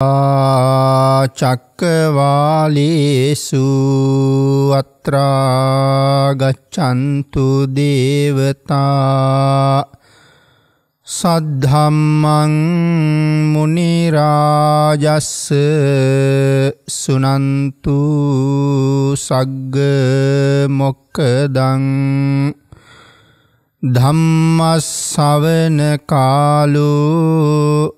චක්කවාලේසු අත්‍රාගච්ඡන්තු දේවතා සද්ධම්මං මුනි රාජස්ස සුනන්තු සග්ග මොක්කදං ධම්මස්සවන කාලෝ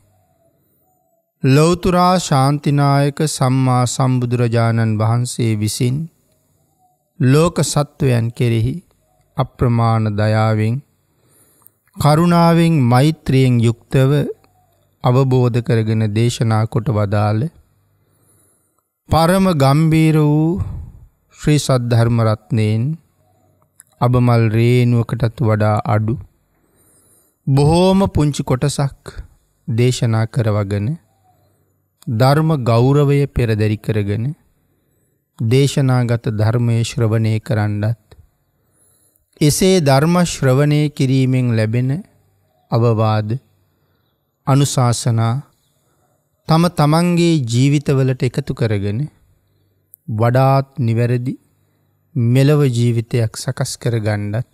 ලෞතුරා ශාන්තිනායක සම්මා සම්බුදුරජාණන් වහන්සේ විසින් ලෝක සත්වයන් කෙරෙහි අප්‍රමාණ දයාවෙන් කරුණාවෙන් මෛත්‍රියෙන් යුක්තව අවබෝධ කරගෙන දේශනා කොට වදාළ පරම ගම්බීර වූ ශ්‍රී සද්ධර්මරත්නයෙන් අබමල් රේනුවකටත් වඩා අඩු බොහෝම පුංචි කොටසක් දේශනා කරවගෙන ධර්ම ගෞරවය පෙරදැරි කරගෙන දේශනාගත ධර්මය ශ්‍රවණය කරන්නත් එසේ ධර්ම ශ්‍රවණය කිරීමෙන් ලැබෙන අවවාද අනුශාසනා තම තමන්ගේ ජීවිතවලට එකතු කරගෙන වඩාත් නිවැරදි මෙලව ජීවිතයක් සකස් කර ගණ්ඩත්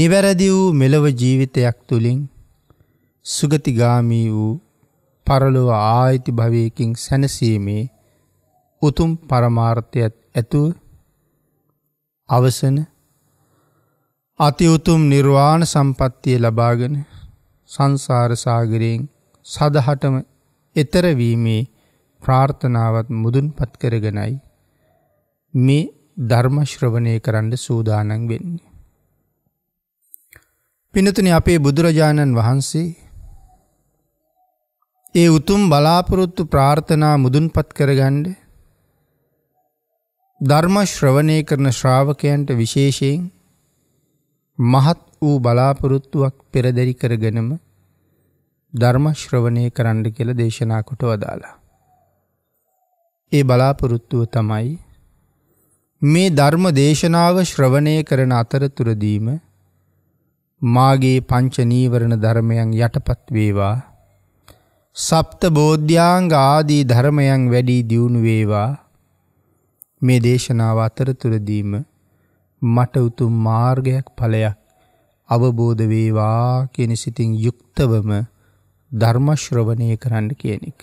නිවැරදි වූ මෙලව ජීවිතයක් තුළින් සුගතිගාමී වූ පරලොව ආයිති භවයකින් සැනසීමේ උතුම් පරමාර්ථයත් ඇතුව අවසන අති උතුම් නිර්වාණ සම්පත්තිය ලබාගෙන සංසාරසාගරයෙන් සදහටම එතරවීමේ ප්‍රාර්ථනාවත් මුදුන් පත් කරගෙනයි මේ ධර්මශ්‍රවණය කරන්න සූදානන් වෙන්නේ. පිනතුන අපේ බුදුරජාණන් වහන්සේ ඒ උතුම් බලාපොරොත්තු ප්‍රාර්ථනා මුදුන්පත් කරගණ්ඩ ධර්ම ශ්‍රවණය කරන ශ්‍රාවකයන්ට විශේෂයෙන් මහත් වූ බලාපොරොත්තුවක් පෙරදැරි කරගෙනම ධර්ම ශ්‍රවණය කරන්න කියල දේශනා කොට වදාලා. ඒ බලාපොරොත්තුව තමයි මේ ධර්ම දේශනාව ශ්‍රවණය කරන අතරතුරදීම මාගේ පංචනීවරණ ධර්මයන් යටපත් වේවා සප්ත බෝධ්‍යාංග ආදී ධර්මයන් වැඩි දියුණු වේවා මේ දේශනාව අතරතුරදීම මට උතුම් මාර්ගයක් ඵලයක් අවබෝධ වේවා කියන සිතින් යුක්තවම ධර්ම ශ්‍රවණය කරන්න කියන එක.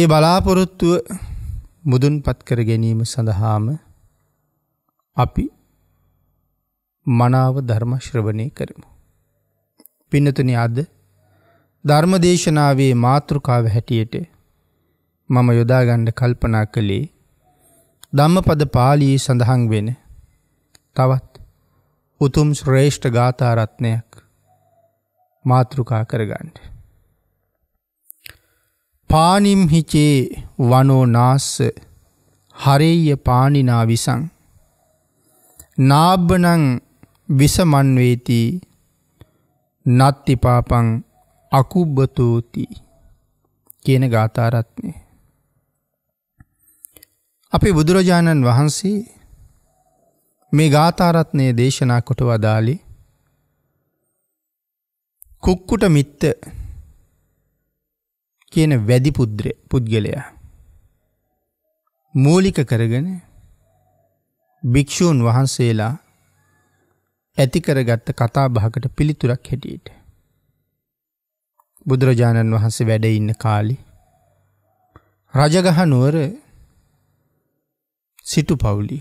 ඒ බලාපොරොත්තුව මුදුන්පත් කර ගැනීම සඳහාම අපි මනාව ධර්ම ශ්‍රවණය කරමු. පින්නතුනි අද ධර්මදේශනාවේ මාතෘකාව හැටියට මම යොදාගණ්ඩ කල්පනා කළේ ධම්මපද පාලී සඳහන් වෙන තවත් උතුම් ශ්‍රේෂ්ඨ ගාථාරත්නයක් මාතෘකා කරගන්න. පානිම් හිචේ වනෝ නාස්ස හරෙය පානිනා විසං නාබ්බනං විසමන්වේති නත්තිපාපං අකුබ්බතෝති කියන ගාථාරත්නය. අපේ බුදුරජාණන් වහන්සේ මේ ගාථාරත්නය දේශනා කොට වදාලි කුක්කුට මිත්ත කියන වැදි පුද්‍ර පුද්ගලයා මූලික කරගෙන භික්‍ෂූන් වහන්සේලා ඇතිකරගත්ත කතා බහකට පිළිතුරක් හැටියට. බුදුරජාණන් වහන්සේ වැඩ ඉන්න කාලි රජගහ නුවර සිටු පවුලි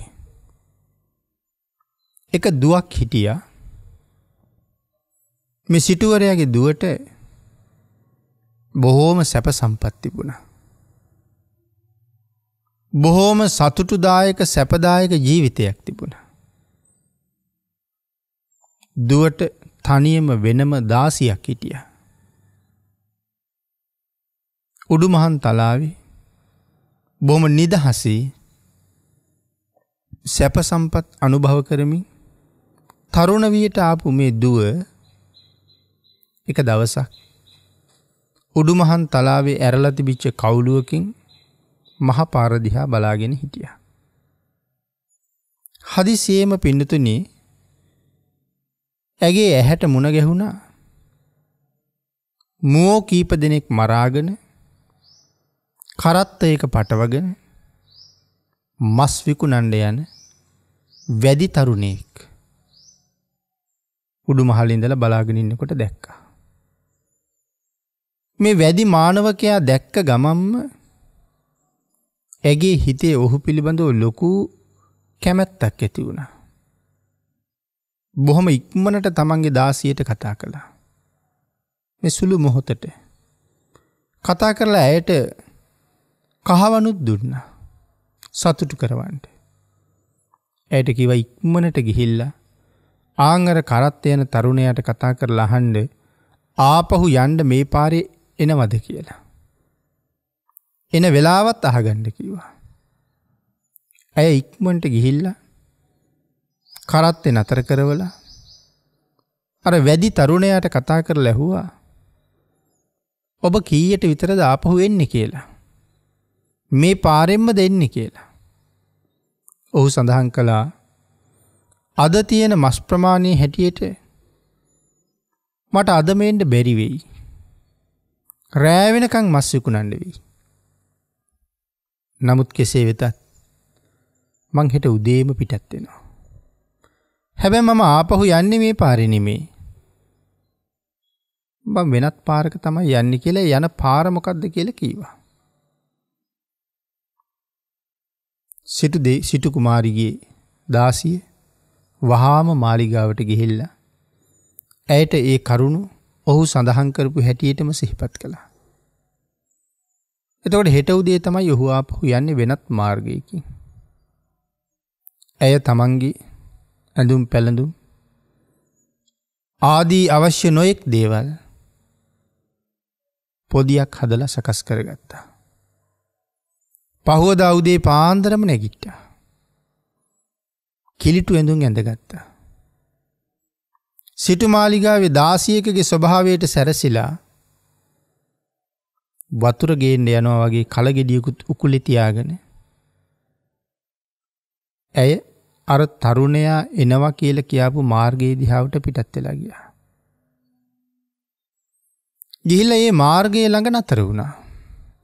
එක දුවක් හිටිය මෙ සිටුවරයාගේ දුවට බොහෝම සැප සම්පත්තිබුණ බොහෝම සතුටුදායක සැපදායක ජීවිතයක් තිබුණ දුවට තනියම වෙනම දාසියක් හිටියා උඩුමහන් තලාවේ බොම නිදහසේ සැපසම්පත් අනුභව කරමින් තරුණවියට ආපු මේ දුව එක දවසක් උඩුමහන් තලාවේ ඇරලති බිච්ච කවුලුවකින් මහ පාරදිහා බලාගෙන හිටිය. හදිසියේම පිඩතුනේ ඇගේ ඇහැට මුණ ගැහුණා මුවෝ කීප දෙනෙක් මරාගෙන කරත්ත ඒක පටවගෙන මස් විකුණන්ඩ යන වැදි තරුණයෙක් උඩු මහලින්දල බලාගෙනන්නකොට දැක්කා. මේ වැදි මානවකයා දැක්ක ගමම්ම ඇගේ හිතේ ඔහු පිළිබඳව ලොකු කැමැත්තක් ඇති වුණ. බොහොම ඉක්මනට තමන්ගේ දාසියට කතා කළා. මෙසුළු මොහොතට කතා කරලා ඇයට කහවනුත් දුන්න සතුටු කරවන්ට. ඇයට කිව ඉක්මනට ගිහිල්ල ආංගර කරත්ත යන තරුණයට කතා කර ලහන්ඩ ආපහු යන්ඩ මේ පාරය එනවද කියලා. එන වෙලාවත් අහගණ්ඩ කිවා. ඇය ඉක්මන්ට ගිහිල්ල කරත්තෙ නතර කරවල අර වැඩි තරුණයට කතා කර ලැහුවා ඔබ කීයට විතරද ආපහු වෙන්න කියලා මේ පාරෙන්ම දෙන්නේ කියලා. ඔහු සඳහන් කළා අද තියෙන මස් ප්‍රමාණය හැටියට මට අදමෙන්ට බැරිවෙයි. රෑවෙනකං මස් විකුණන්ඩ වී. නමුත් කෙසේ වෙතත් මං හෙට උදේම පිටත්වෙනවා. හැබැ මම ආපහු යන්නේ මේ පාරිනිමේ. බම් වෙනත් පාරක තමයි යන්න කියලා යන පාරමොකක්ද කියල කීවා. සිටු දෙ සිටු කුමාරිගේ දාසිය වහාම මාලිගාවට ගිහිල්ල. ඇයට ඒ කරුණු ඔහු සඳහන්කරපු හැටියටම සිහිපත් කළා. එතකොට හෙටවුදේ තමයි යොහු ආපහු යන්නේ වෙනත් මාර්ගයකින්. ඇය තමන්ගේ ඇඳුම් පැළඳුම් ආදී අවශ්‍ය නොයෙක් දේවල් පොදියක් හදල සකස් කරගත්තා. පහුවදා උදේ පාන්දරම නැගිට්ටා. කිලිටු ඇඳුම් ඇඳගත්තා. සිටුමාලිගාවේ දාසියකගේ ස්වභාවයට සැරසිලා වතුර ගේන්න යනවා වගේ කලගෙඩියකුත් උකුලි තියාගෙන ඇය අර තරුණයා එනවා කියල කියාපු මාර්ගයේ දිහාවට පිටත් වෙලා ගියා. ගිහිල්ලා ඒ මාර්ගයේ ළඟ නතර වුණා.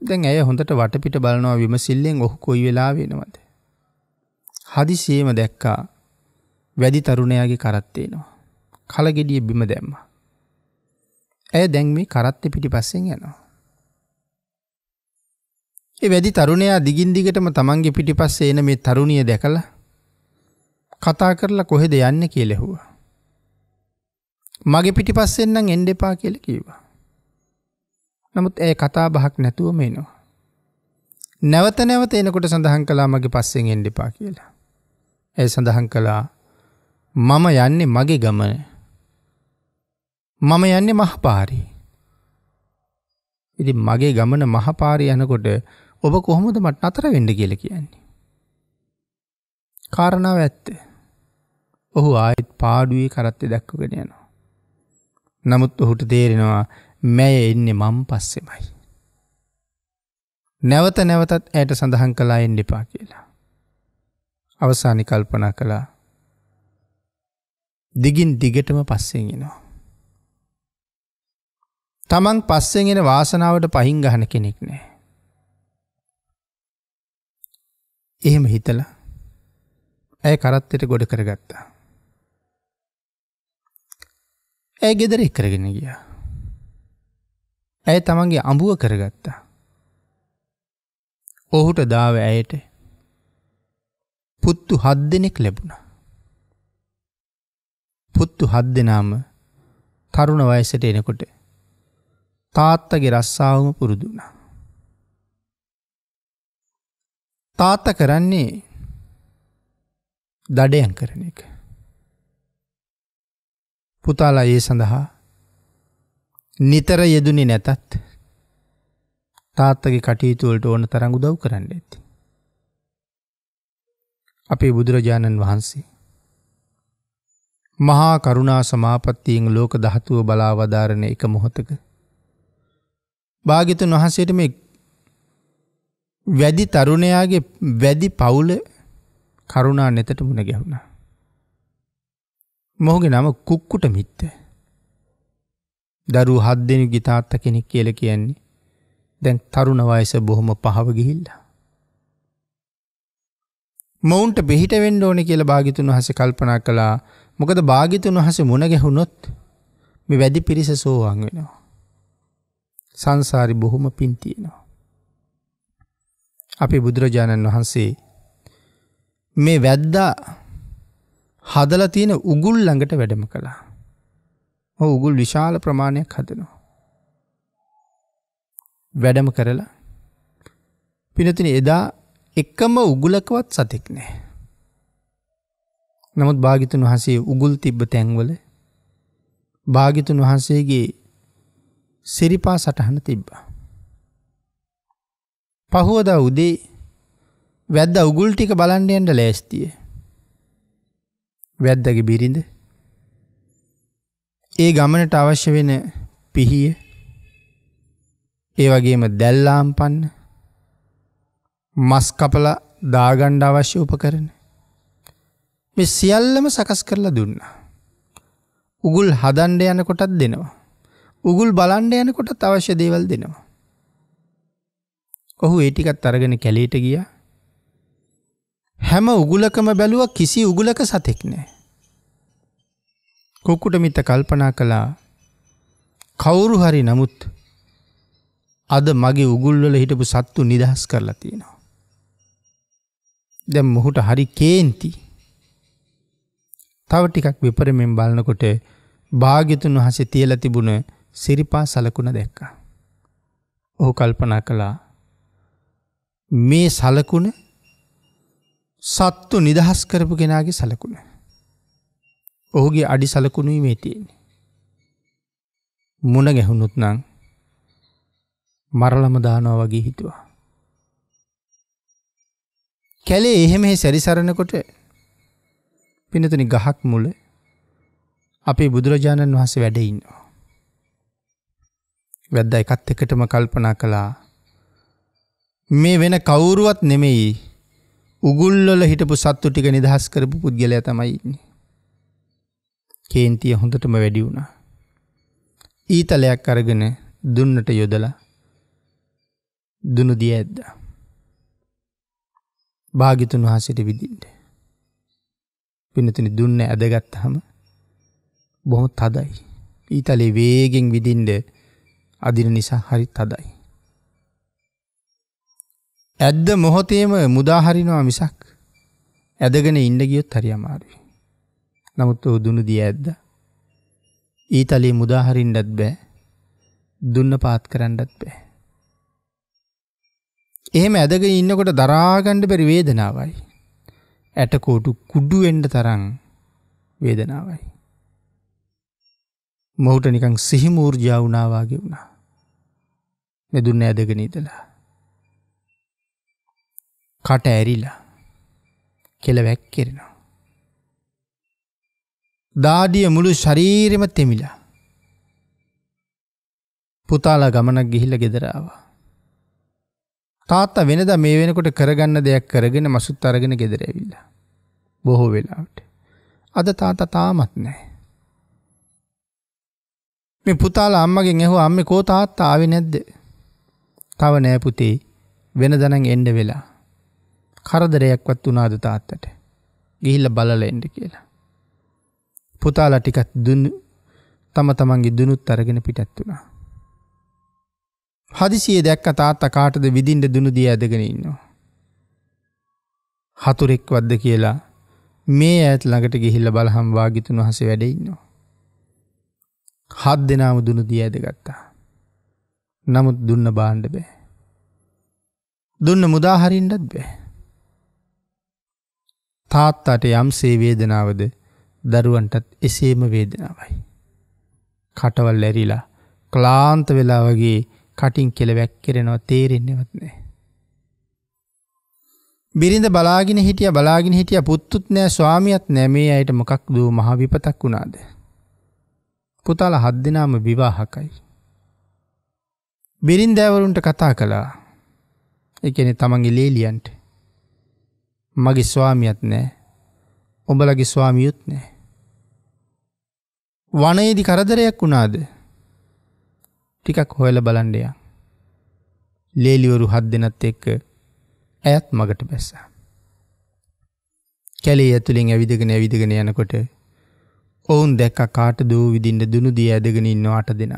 දැන් ඇය හොඳට වටපිට බලනවා විමසිල්ලෙන් ඔහු කොයි වෙලා වෙනවද. හදිසියේම දැක්කා වැඩි තරුණයාගේ කරත්තේනවා. කලගෙඩිය බිම දැම්ම. ඇය දැන් මේ කරත්ත පිටි පස්සෙන් යනවා. ඒ වැඩි තරුණයා දිගින් දිගටම තමන්ගේ පිටි පස්සේ එන මේ තරුණිය දැකලා කතා කරලා කොහෙද යන්න කියලෙහුවා. මගේ පිටි පස්සෙන්න්නම් එන්ඩ එපා කියල කීවා. නමුත් ඒ කතා බහක් නැතුව මේනවා. නැවත නැවත එනකොට සඳහන් කලා මගේ පස්සෙන් එන්ඩිපා කියලා. ඒ සඳහන් කළා මම යන්නේ මගේ ගමන. මම යන්නේ මහපාරී. ඉති මගේ ගමන මහපාරී යනකොට ඔබ කොහොමද මට අතර වෙන්ඩ කියල කියන්නේ. කාරණාව ඇත්තේ. ඔහු ආයෙත් පාඩුවේ කරත්තේ දැක්කගෙන යනවා. නමුත් ඔහුට තේරෙනවා මැය එන්නේ මම් පස්සෙමයි. නැවත නැවතත් ඇයට සඳහන් කලා එන් ඩිපා කියලා. අවසානි කල්පනා කළා දිගින් දිගටම පස්සෙන්ගෙනවා. තමන් පස්සෙන්ගෙන වාසනාවට පහින් ගහන කෙනෙක් නෑ. එහෙම හිතලා ඇය කරත්තයට ගොඩ කරගත්තා. ඇ ගෙදර එක්කරගෙන ගියා. ඇය තමන්ගේ අඹුව කරගත්තා. ඔහුට දාව ඇයට පුත්තු හත් දෙනෙක් ලැබුණ. පුත්තු හත් දෙනාම තරුණ වයසට එනකොට තාත්තගේ රස්සාාවම පුරුදුනා. තාත්ත කරන්නේ දඩයන් කරන එක. පුතාලා ඒ සඳහා නිතර යෙදුනේ නැතත් තාත්තගේ කටයුතුවලට ඕන තරඟ උදව් කරන්න ඇති. අපේ බුදුරජාණන් වහන්සේ. මහා කරුණා සමාපත්තියෙන් ලෝක දහතුව බලාවධාරණ එක මොහොතක. භාගිතන් වහන්සේට මේ වැඩි තරුණයාගේ වැඩි පවුල කරුණා නෙතට මුණ ගැහුණා. මොහුගේ නම කුක්කුට මිත්තේ. දරු හත් දෙනු ගිතාත්ත කෙනෙක් කියල කියන්නේ දැන් තරුණවයස බොහොම පහව ගිහිල්ලා. මොවුන්ට බෙහිට වෙන්ඩ ඕන කියල භාගිතුන් හස කල්පනා කළා මොකද භාගිතුන් හස මුණගැහුණොත් මෙ වැඩි පිරිස සෝවාන් වෙනවා. සංසාරි බොහොම පින්තියෙනවා. අපි බුදුරජාණන් වහන්සේ මේ වැද්දා හදල තියෙන උගුල් ළඟට වැඩම කලා. ඔහු උගුල් විශාල ප්‍රමාණයක් හදනවා. වැඩම කරලා පිනතින එදා එකම උගුලකවත් සතෙක් නෑ. නමුත් භාගිතුන් වහසේ උගුල් තිබ්බ තැන්වල භාගිතුන් වහන්සේගේ සිරිපා සටහන තිබ්බා. පහුවදා උදේ වැද්ද උගුල් ටික බලන්ඩයෙන්ට ලෑස්තිය. වැද්දගේ බිරිඳ ඒ ගමනට අවශ්‍ය වෙන පිහිය ඒ වගේම දැල්ලාම් පන්න මස් කපල දාගණ්ඩ අවශ්‍ය උපකරන මෙ සියල්ලම සකස් කරලා දුන්නා. උගුල් හදන්ඩ යන කොටත් දෙනවා. උගුල් බලන්ඩ යන කොටත් අවශ්‍ය දේවල් දෙනවා. ඔහු ඒටිකත් අරගෙන කැලේට ගිය හැම උගුලකම බැලුව කිසි උගුලක සතෙක් නෑ. කුක්කුට මිත කල්පනා කළා කවුරු හරි නමුත් අද මගේ උගුල්වල හිටපු සත්තු නිදහස් කරලා තියෙනවා. දැම් මොහුට හරි කේන්ති. තව ටිකක් විපරමෙන් බලනකොට භාගිතුන් වහසේ තියල තිබුණ සිරිපා සලකුණ දැක්කා. ඔහු කල්පනා කළා මේ සලකුණ සත්තු නිදහස් කරපු කෙනගේ සලකුණ. ඔහුගේ අඩි සලකුණුයි මේ තියෙන්නේ. මුණ ගැහුණුත් නං මරලම දානවා වගේ හිතුවා. කැලේ එහෙමෙහි සැරිසරණකොට පිනතුනි ගහක් මුල අපේ බුදුරජාණන් වහන්සේ වැඩඉන්නවා. වැද්ද එකත් එකටම කල්පනා කළා මේ වෙන කවුරුවත් නෙමෙයි උගුල්ලොල හිටපු සත්තු ටික නිදහස් කරපු පුද්ගලය තමයින්නේ. කේන්තිය හොඳටම වැඩි වුණා. ඊතලයක් අරගෙන දුන්නට යොදලා දුනු දිය ඇද්ද. භාගිතුන් වහසට විදින්ට. පිනතින දුන්න ඇදගත් හම බොහොම තදයි. ඊතලේ වේගෙන් විදින්ඩ අදින නිසා හරි තදයි. ඇද්ද මොහොතේම මුදාහරිනවා මිසක් ඇදගෙන ඉන්ඩ ගියොත් හරි අමාරුයි. නමුත් ඔහු දුනු දී ඇද්ද. ඊතලයේ මුදාහරින්නත් බෑ. දුන්න පාත් කරන්නත් බෑ. එහෙම ඇදගෙන ඉන්නකොට දරා ගන්න බැරි වේදනාවයි. ඇටකොටු කුඩු වෙන්න තරම් වේදනාවයි. මොහුට නිකන් සිහිම ඌර්ජා වුණා වාගේ වුණා. මේ දුන්න ඇදගෙන ඉඳලා. කට ඇරිලා කෙල වැක්කිරෙනවා. දාඩිය මුළු ශරීරෙම තෙමිලා. පුතාලා ගමනක් ගිහිල්ල ගෙදරාවා. තාත්තා වෙනද මේ වෙනකොට කරගන්න දෙයක් කරගෙන මසුත් අරගෙන ගෙදරැවිල්ලා. බොහෝ වෙලාවට. අද තාතා තාමත් නෑ. මේ පුතාලා අම්මගෙන් ඇහු අම්ම කෝ තාත්තා ආවෙ නැද්ද. තව නෑ පුතේ වෙන දනන් එන්ඩ වෙලා. කරදරයක්වත් වනාද තාත්තට ගිහිල්ල බලල එන්ඩ කියලා. පුතාලා ටිකත් දුන්න තම තමන්ගේ දුනුත් අරගෙන පිටත් වුණා. හදිසිය දැක්ක තාත්ත කාටද විදින්ට දුනුදී ඇදගෙන ඉන්නවා. හතුරෙක් වද්ද කියලා මේ ඇත් ළඟට ගිහිල්ල බලහම් වාගිතුන් වහස වැඩඉන්නවා. හත් දෙනාම දුනුදී ඇදගත්තා. නමුත් දුන්න බාණ්ඩ බෑ. දුන්න මුදාහරින්ටත් බෑ. තාත්තට යම් සේවේදනාවද දරුවන්ටත් එසේම වේදනාවයි. කටවල් ඇරිලා ක්ලාන්ත වෙලා වගේ කටින් කෙළ වැැක්කෙරෙනවා තේරෙන්නෙවත්නෑ. බිරිඳ බලාගෙන හිටිය බලාගෙන හිටිය පුත්තුත් නෑ ස්වාමියත් නැමේ අයට මොකක් දූ මහ විපතක් වුණාද. පුතාල හත් දෙනාම විවාහකයි. බිරින්දෑවරුන්ට කතා කළා එකන තමන්ගේ ලේලියන්ට මගේ ස්වාමියත් නෑ ඔඹලගේ ස්වාමියුත් නෑ වනයේදි කරදරයක් වුණාද ටිකක් හොයල බලන්ඩය ලේලිවරු හත් දෙනත් එක්ක ඇයත් මගට බැස්සා. කැලේ ඇතුළින් ඇවිදගෙන ඇවිදගෙන යනකොට ඔවුන් දැක්ක කාට දූ විදින්න දුනු දී ඇදගෙන ඉන්නවාට දෙනම්.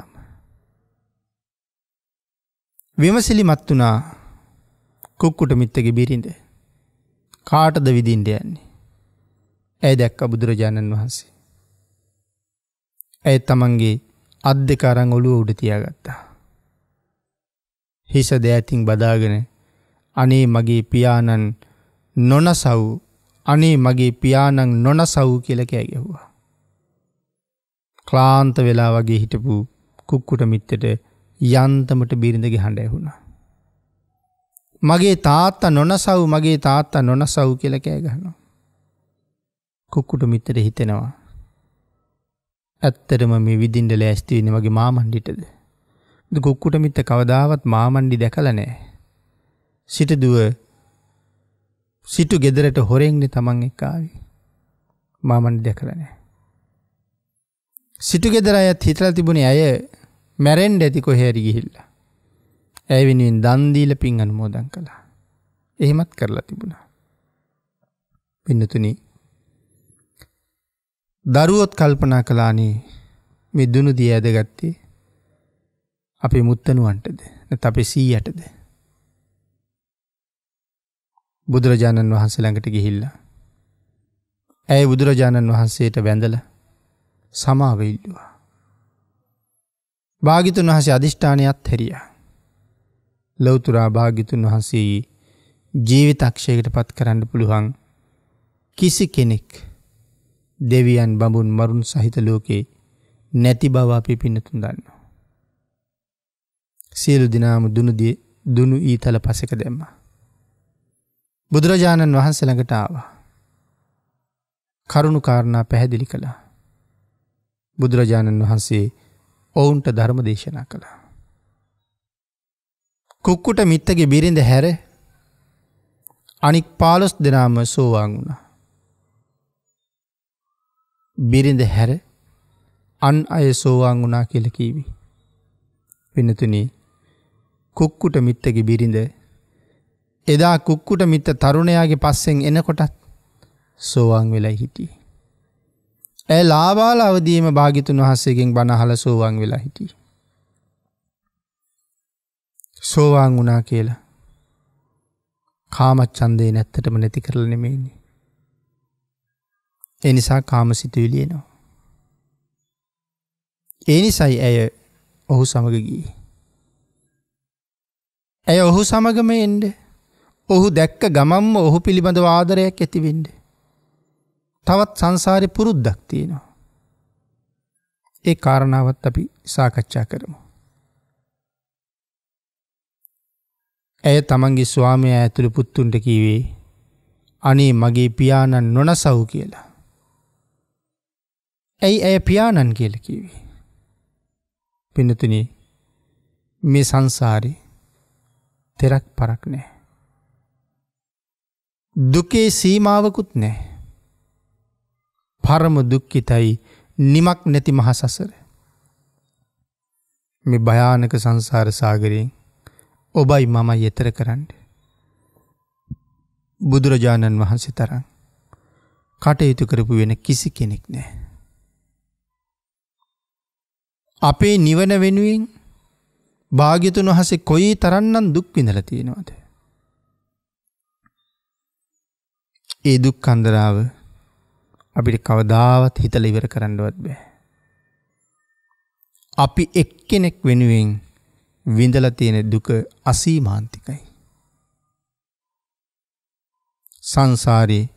විමසිලි මත් වනා කුක්කුට මිත්තගේ බිරිඳ කාටද විදින්ට යන්නේ ඇය දැක්ක බුදුරජාණන් වහන්සේ. ඇය තමන්ගේ අත් දෙක අරං ඔළුව උඩ තියාගත්තා. හිස දෑතින් බදාගෙන අනේ මගේ පියාණන් නොනසව් අනේ මගේ පියාණන් නොනසව් කියලකෑ ගැහුවා. ක්ලාන්ත වෙලා වගේ හිටපු කුක්කුට මිත්තට යන්තමට බිරිඳගේ හඬ ඇහුණා. මගේ තාත්තා නොනසව් මගේ තාත්තා නොනසව් කියලකෑ ගන්නවා. කුක්කුට මිත්තට හිතෙනවා ඇත්තටම මේ විදින්ට ලෑස්ති වෙන්නේ මගේ මාමණ්ඩිටද? ගොක්කුට මිත්ත කවදාවත් මාමණ්ඩි දැකලා නැහැ. සිටදුව සිටු ගෙදරට හොරෙන්නේ Taman එක්ක ආවේ. මාමණ්ඩි දැකලා නැහැ. සිටු ගෙදර අයත් හිතලා තිබුණේ අය මැරෙන්න ඇති කොහේ හරි ගිහිල්ලා. ඇය වෙනුවෙන් දන් දීලා පින් අනුමෝදන් කළා. එහෙමත් කරලා තිබුණා. පින්නතුනි දරුවොත් කල්පනා කලානේ මේ දුනු දිය ඇදගත්තේ අපේ මුත්තනුවන්ටද නැත අපේ සීයටද බුදුරජාණන් වහන්සේ ළඟට ගිහිල්ලා ඇය බුදුරජාණන් වහන්සේට බැඳල සමාවෙඉල්ලවා භාගිතුන් වහසේ අධිෂ්ඨානයත් හැරිය ලොවතුරා භාගිතුන් වහන්සේ ජීවිතක්ෂයකට පත් කරන්න පුළුවන් කිසි කෙනෙක් දෙවියන් බඹුන් මරුන් සහිත ලෝකේ නැති බව අපි පින්නතුන් දන්නවා. සියලු දිනාම දුනුදී දුනු ඊතල පසෙක දැම්මා. බුදුරජාණන් වහන්සේ ළඟට ආවා. කරුණු කාරණා පැහැදිලි කළා. බුදුරජාණන් වහන්සේ ඔවුන්ට ධර්ම දේශනා කළා. කුක්කුට මිත්තගේ බිරිඳ හැර අනික් පාලොස් දෙනාම සෝවාන් වුණා. බිරිඳ හැර අන් අය සෝවාන් වුණා කියල කීවි. පිනතුනි කුක්කුට මිත්තගේ බිරිඳ එදා කුක්කුට මිත්ත තරුණයාගේ පස්සෙන් එනකොටත් සෝවාන් වෙලයි හිටිය. ඇ ලාබාල අවදීම භාගිතුන් වහස්සේකෙන් බණහල සෝවාන් වෙලා හිටිය. සෝවාන් වුණා කියලා කාමච්චන්දේ නැත්තටම නැති කරල නෙමේන්නේ. එනිසා කාමසිතුවිලියනවා. එනිසයි ඇය ඔහු සමගගී. ඇය ඔහු සමගම එන්ඩ ඔහු දැක්ක ගමම්ම ඔහු පිළිබඳ ආදරයක් ඇතිවෙන්ඩ. තවත් සංසාරය පුරුද්දක් තියෙනවා. ඒ කාරණාවත් අපි සාකච්ඡා කරමු. ඇය තමන්ගේ ස්වාමය ඇතුළු පුත්තුන්ට කීවේ අනේ මගේ පියාණන් නොනසව් කියලා. ඇයි ඇය පියාණන් කියල කිවේ. පිනතුන මේ සංසාරි තෙරක් පරක් නෑ. දුකේ සීමාවකුත් නෑ. පරම දුක්කිතයි නිමක් නැති මහසසර. මෙ භයානක සංසාර සාගරයෙන් ඔබයි මම යෙතර කරන්න. බුදුරජාණන් වහන්සේ තරන් කටයුතු කරපු වෙන කිසි කෙනෙක් නෑ. අපේ නිවන වෙනුවෙන් භාග්‍යතුන් වහන්සේ කොයි තරන්නම් දුක් විඳලා තියෙනවද? ඒ දුක් කන්දරාව අපිට කවදාවත් හිතලා ඉවර කරන්නවත් බෑ. අපි එක්කෙනෙක් වෙනුවෙන් විඳලා තියෙන දුක අසීමාන්තිකයි. සංසාරේ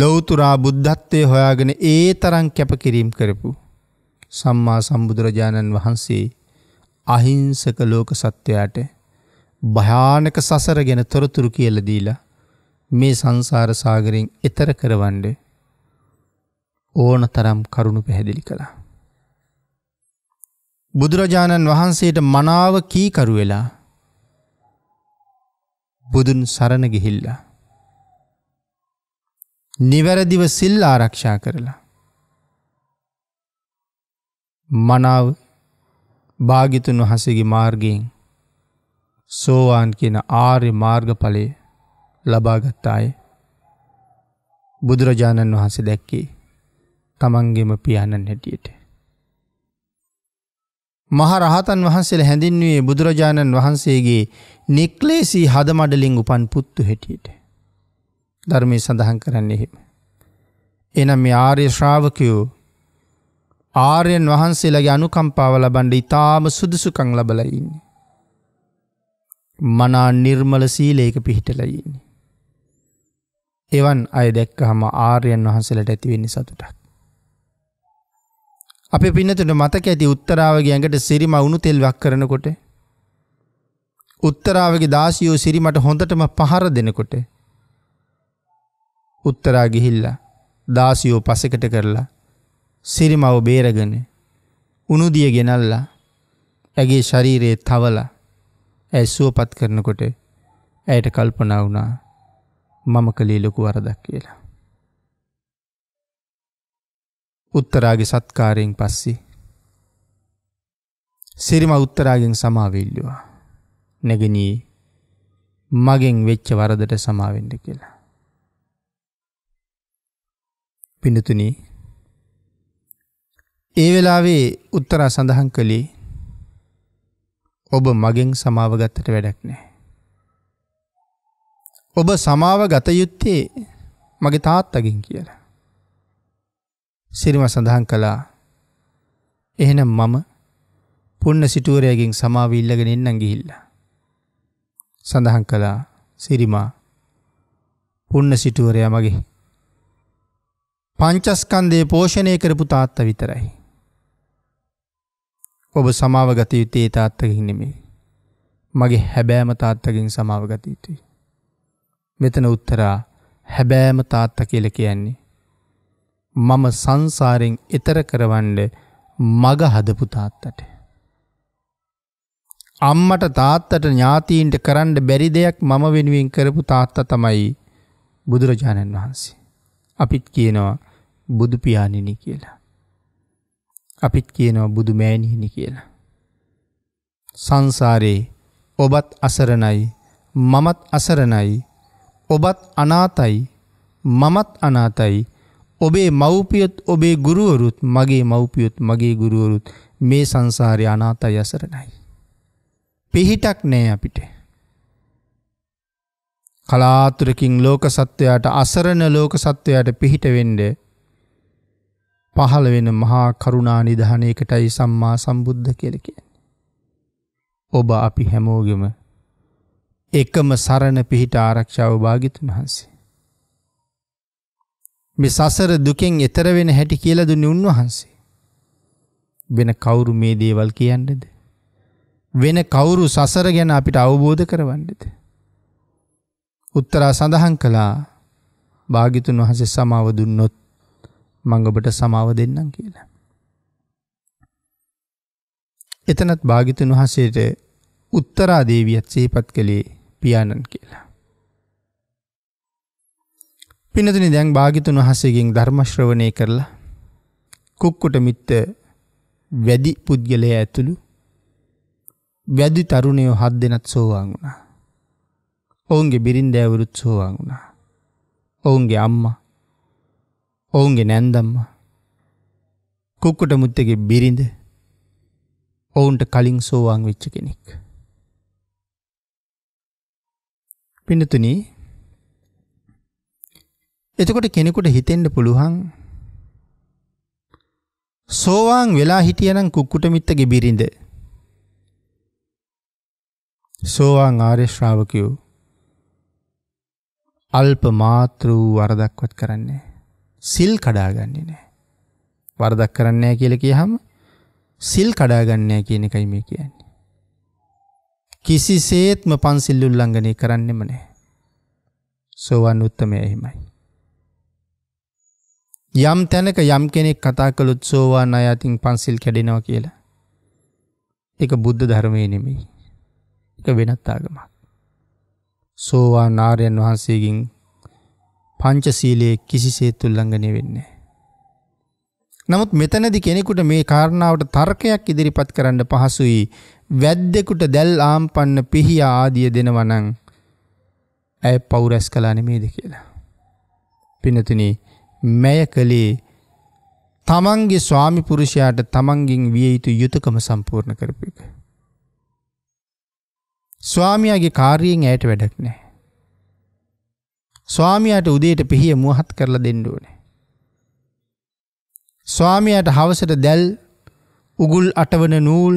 ලෞතර බුද්ධත්වයේ හොයාගෙන ඒ තරම් කැපකිරීම කරපු සම්මා සම්බුදුරජාණන් වහන්සේ අහිංසක ලෝක සත්‍යයට භයානක සසර ගැන තොරතුරු කියල දීලා මේ සංසාර සාගරෙන් එතර කරවන්නේ ඕන තරම් කරුණු පැහැදිලි කළා. බුදුරජාණන් වහන්සේට මනාව කීකරු වෙලා බුදුන් සරණ ගිහිල්ලා. නිවැරදිව සිල් ආරක්ෂා කරලා. මනාව භාගිතුන් වහසගේ මාර්ගයෙන් සෝවාන් කියන ආර්ය මාර්ගඵලය ලබාගත්තාය බුදුරජාණන් වහන්සේ දැක්කේ තමන්ගේම පියාණන් හැටියට. මහරහතන් වහන්සේ හැඳින්වේ බුදුරජාණන් වහන්සේගේ නික්ලේසී හදමඩලින් උපන් පුත්තු හැටියට. ධර්මය සඳහන් කරන්න එහෙම. එනම් ආර්ය ශ්‍රාවකයෝ ආර්යන් වහන්සේලගේ අනුකම්පාව ලබන්ඩ ඉතාම සුදුසුකං ලබලයින්නේ. මනා නිර්මල සීලේක පිහිටලයින්නේ. එවන් අය දැක්ක හම ආර්යන් වහන්සලට ඇතිවෙන්නේ සතුටක්. අපේ පිනතුට මතක ඇති උත්තරාවගේ ඇඟට සිරිම වුණු තෙල් වක් කරනකොට. උත්තරාවගේ දාසියෝ සිරිමට හොඳටම පහර දෙනකොට. උත්තරා ගිහිල්ලා දාසියෝ පසෙකට කරලා සිරිමව බේරගෙන උනුදිය ගෙනල්ලා ඇගේ ශරීරයේ තවල ඇස්සුවපත් කරනකොට ඇයට කල්පනා වුණා මම කළේ ලොකු වරදක් කියලා. උත්තරාගේ සත්කාරයෙන් පස්සේ සිරිම උත්තරාගෙන් සමාවෙල්ලවා නැගනී මගෙන් වෙච්ච වරදට සමාවෙන්ඩ කියලා. පිනතුනී ඒ වෙලාවේ උත්තරා සඳහන් කළේ ඔබ මගෙන් සමාව ගත්තට වැඩක් නෑ. ඔබ සමාව ගතයුත්තේ මගේ තාත්තගින් කියලා. සිරිම සඳහන් කළා එහෙනම් මම පුන්න සිටුවරයගෙන් සමාව ඉල්ලගෙන එන්නම් ගිහිල්ලා. සඳහන් කළා සිරිමා පුන්න සිටුවරයා මගේ. පංචස්කන්දේ පෝෂණය කරපු තාත්ත විතරයි. ඔබ සමාව ගත යුත්තේ තාත්තකින් නෙමේ. මගේ හැබෑම තාත්තකින් සමාව ගත යුතුයි. මෙතන උත්තරා හැබෑම තාත්ත කියල කියන්නේ. මම සංසාරෙන් එතර කරවන්ඩ මග හදපු තාත්තට. අම්මට තාත්තට ඥාතීන්ට කරන්න බැරි දෙයක් මම වෙනුවෙන් කරපු තාත්ත තමයි බුදුරජාණන් වහන්සේ. අපිත් කියනවා බුදුපියාණිනි කියලා. අපිත් කියනවා බුදු මෑණිහිනි කියලා. සංසාරේ ඔබත් අසරණයි මමත් අසරණයි ඔබත් අනාතයි මමත් අනාතයි ඔබේ මව්පියොත් ඔබේ ගුරුවරුත් මගේ මව්පියොත් මගේ ගුරුවරුත් මේ සංසාරය අනාතයි අසරණයි. පිහිටක් නෑ අපිට. කලාතුරකින් ලෝක සත්වයාට අසරණ ලෝක සත්වයාට පිහිට වෙන්ඩ පහළ වෙන මහා කරුණා නිධානයකටයි සම්මා සම්බුද්ධ කියලා කියන්නේ. ඔබ අපි හැමෝගෙම එකම සරණ පිහිට ආරක්ෂාව භාගිතුන් වහන්සේ. මේ සසර දුකෙන් එතර වෙන හැටි කියලා දුන්නේ උන්වහන්සේ. වෙන කවුරු මේ දේවල් කියන්නේද? වෙන කවුරු සසර ගැන අපිට අවබෝධ කරවන්නේද? උත්තරා සඳහන් කළා භාගිතුන් වහන්සේ සමාව දුන්නොත් මං ඔබට සමාව දෙන්නම් කියලා. එතනත් භාගිතුන් වහන්සේට උත්තරා දේවියත් සිහිපත් කළේ පියාණන් කියලා. පිනතුනි දැන් භාගිතුන් වහන්සේගෙන් ධර්ම ශ්‍රවණය කරලා කුක්කුට මිත්ත වැඩි පුද්ගලයා ඇතුළු වැඩි තරුණයෝ හත් දෙනත් සෝවාන් වුණා. ඔවුන්ගේ බිරින්දෑවරුත් සෝවාන් වුණා. ඔවුන්ගේ අම්මා ඔවුන්ගේ නැන්දම්ම කුක්කුට මුත්තගේ බිරිඳ ඔවුන්ට කලින් සෝවාන් වෙච්ච කෙනෙක්. පිනතුන එතකොට කෙනෙකුට හිතෙන්ට පුළුවන් සෝවාන් වෙලා හිටියනම් කුක්කුට මිත්තගේ බිරිඳ සෝවාන් ආර්ය ශ්‍රාවකයෝ අල්ප මාත්‍ර වූ වරදක්වත් කරන්නේ සිල් කඩාගන්නේ නෑ. වරදක් කරන්නේ කියල කියහම සිල් කඩාගන්නේ කියන එකයි මේ කියන්නේ. කිසිසේත්ම පන්සිල් උල්ලංඝනය කරන්නෙම නෑ. සෝවන් උත්තමය එහෙමයි. යම් තැනක යම් කෙනෙක් කතා කළොත් සෝවාන් අය අතින් පන්සිල් කැඩෙනවා කියලා. එක බුද්ධ ධර්මයේ නෙමෙයි. එක වෙනත් ආගමක්. සෝවාන් ආර්යයන් වහන්සේගෙන් පංචසීලයේ කිසිසේත් උල්ලංඝනය වෙන්නේ නමුත් මෙතනදි කෙනෙකුට මේ කාරණාවට තර්කයක් ඉදිරිපත් කරන්න පහසුයි වැද්දෙකුට දැල් ආම්පන්න පිහිය ආදිය දෙනවා නම් ඇය පව් රැස් කළා නෙමේද කියලා. පිනතුනි මැය කලේ තමන්ගේ ස්වාමි පුරුෂයාට තමන්ගින් විය යුතු යුතුයකම සම්පූර්ණ කරපු එක. ස්වාමියාගේ කාර්යයෙන් ඇයට වැඩක් නැහැ. ස්වාමියාට උදේට පිහිය මුවහත් කරලා දෙන්න ඕනේ. ස්වාමියාට හවසට දැල් උගුල් අටවන නූල්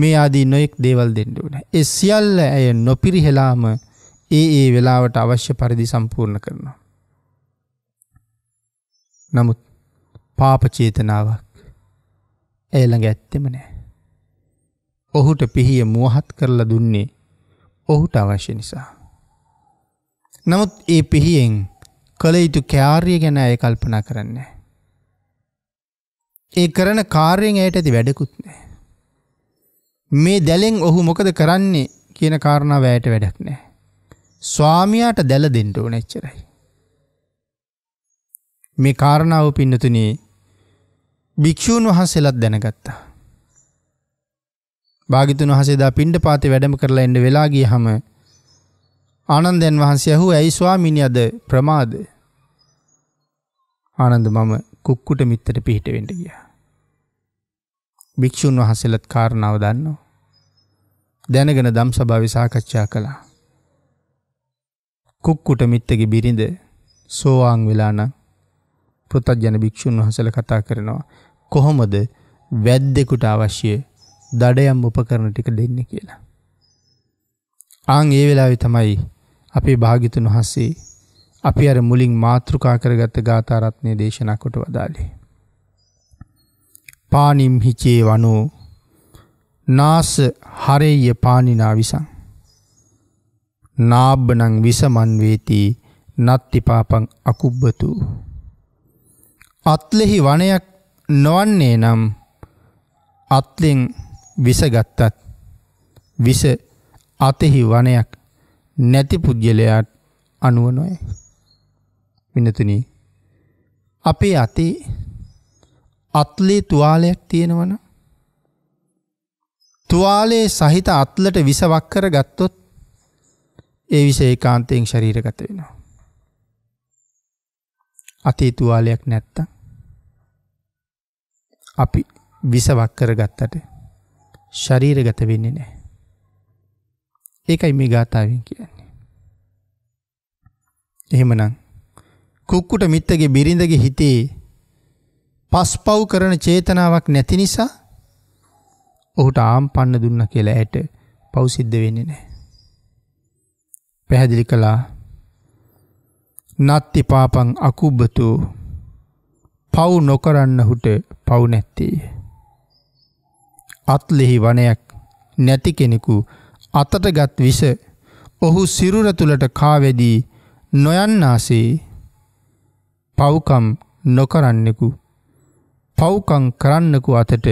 මේ ආදී නොයෙක් දේවල් දෙන්න ඕනේ. ඒ සියල්ල ඇය නොපිරිහෙලාම ඒ ඒ වෙලාවට අවශ්‍ය පරිදි සම්පූර්ණ කරනවා. නමුත් පාපචේතනාවක් ඇළඟ ඇත්තෙම නෑ. ඔහුට පිහිය මුවහත් කරලා දුන්නේ ඔහුට අවශ්‍ය නිසා. නමුත් ඒ පිහියෙන් කළ යුතු කෑාර්ය ගැන ඇය කල්පනා කරන්න. ඒ කරන කාර්යෙන් ඇයට ඇති වැඩකුත් නෑ. මේ දැලෙන් ඔහු මොකද කරන්නේ කියන කාරණාව ඇයට වැඩක් නෑ. ස්වාමයාට දැල දෙෙන්ට ඕනෙච්චරයි. මේ කාරණාව පින්නතුනේ භික්‍ෂූන් වහන්සේලත් දැනගත්තා. භාගිතුන් වහසේදා පින්ඩ පාති වැඩම කරලා එන්ඩ වෙලාගේ හම ආනන්දයන් වහන්සේ ඇහු ඇයි ස්වාමීනි අද ප්‍රමාද ආනන්ද මම කුක්කුට මිත්තට පිහිට වෙන්න ගියා භික්ෂුන් වහන්සේලත් කාරණාව දන්නෝ දැනගෙන දම් සභාවේ සාකච්ඡා කළා කුක්කුට මිත්තගේ බිරිඳ සෝවාන් වෙලා නම් පෘථග්ජන භික්ෂුන් වහන්සේලා කතා කරනවා කොහොමද වැද්දෙකුට අවශ්‍ය දඩයම් උපකරණ ටික දෙන්නේ කියලා ආන් ඒ වෙලාවේ තමයි අපේ භාගිතුන් වහන්සේ අපි අර මුලින් මාතෘකා කරගත්ත ගාතාරත්නය දේශනා කොට වදාලේ. පානිම් හිචේ වනෝ නාස හරෙය පානිනා විසං. නාබ්බනං විසමන්වේති නත්තිපාපං අකුබ්බතු. අත්ලෙහි වනයක් නොවන්නේ නම් අත්ලෙන් විසගත්තත් විස අතෙහි වනයක් නැති පුද්ගලයාට අනුව නොය. විනතුනී අපේ අතේ අත්ලේ තුවාලයක් තියෙනවන තුවාලයේ සහිත අත්ලට විසවක් කර ගත්තොත් ඒ විස ඒකාන්තයෙන් ශරීරගත වෙනවා. අතේ තුවාලයක් නැත්ත අපි විසවක් කර ගත්තට ශරීරගත වෙන්නේ නෑ. ඒකයි මේ ගාථාවෙන් කියන්නේ. එහෙමනම් කුක්කුට මිත්තගේ බිරිඳගේ හිතේ පස්පව් කරන චේතනාවක් නැති නිසා ඔහුට ආම් පන්න දුන්න කියලා ඇයට පෞසිද්ධ වෙන්නේ නැහැ. පැහැදිලි කළා නත්ති පාපං අකුබ්බතු පව් නොකරන්නහුට පව් නැත්තේය. අත්ලෙහි වනයක් නැති කෙනෙකු අතටගත් විස ඔහු සිරුර තුළට කාවැදී නොයන්නාසේ පව්කම් නොකරන්නෙකු පව්කං කරන්නකු අතට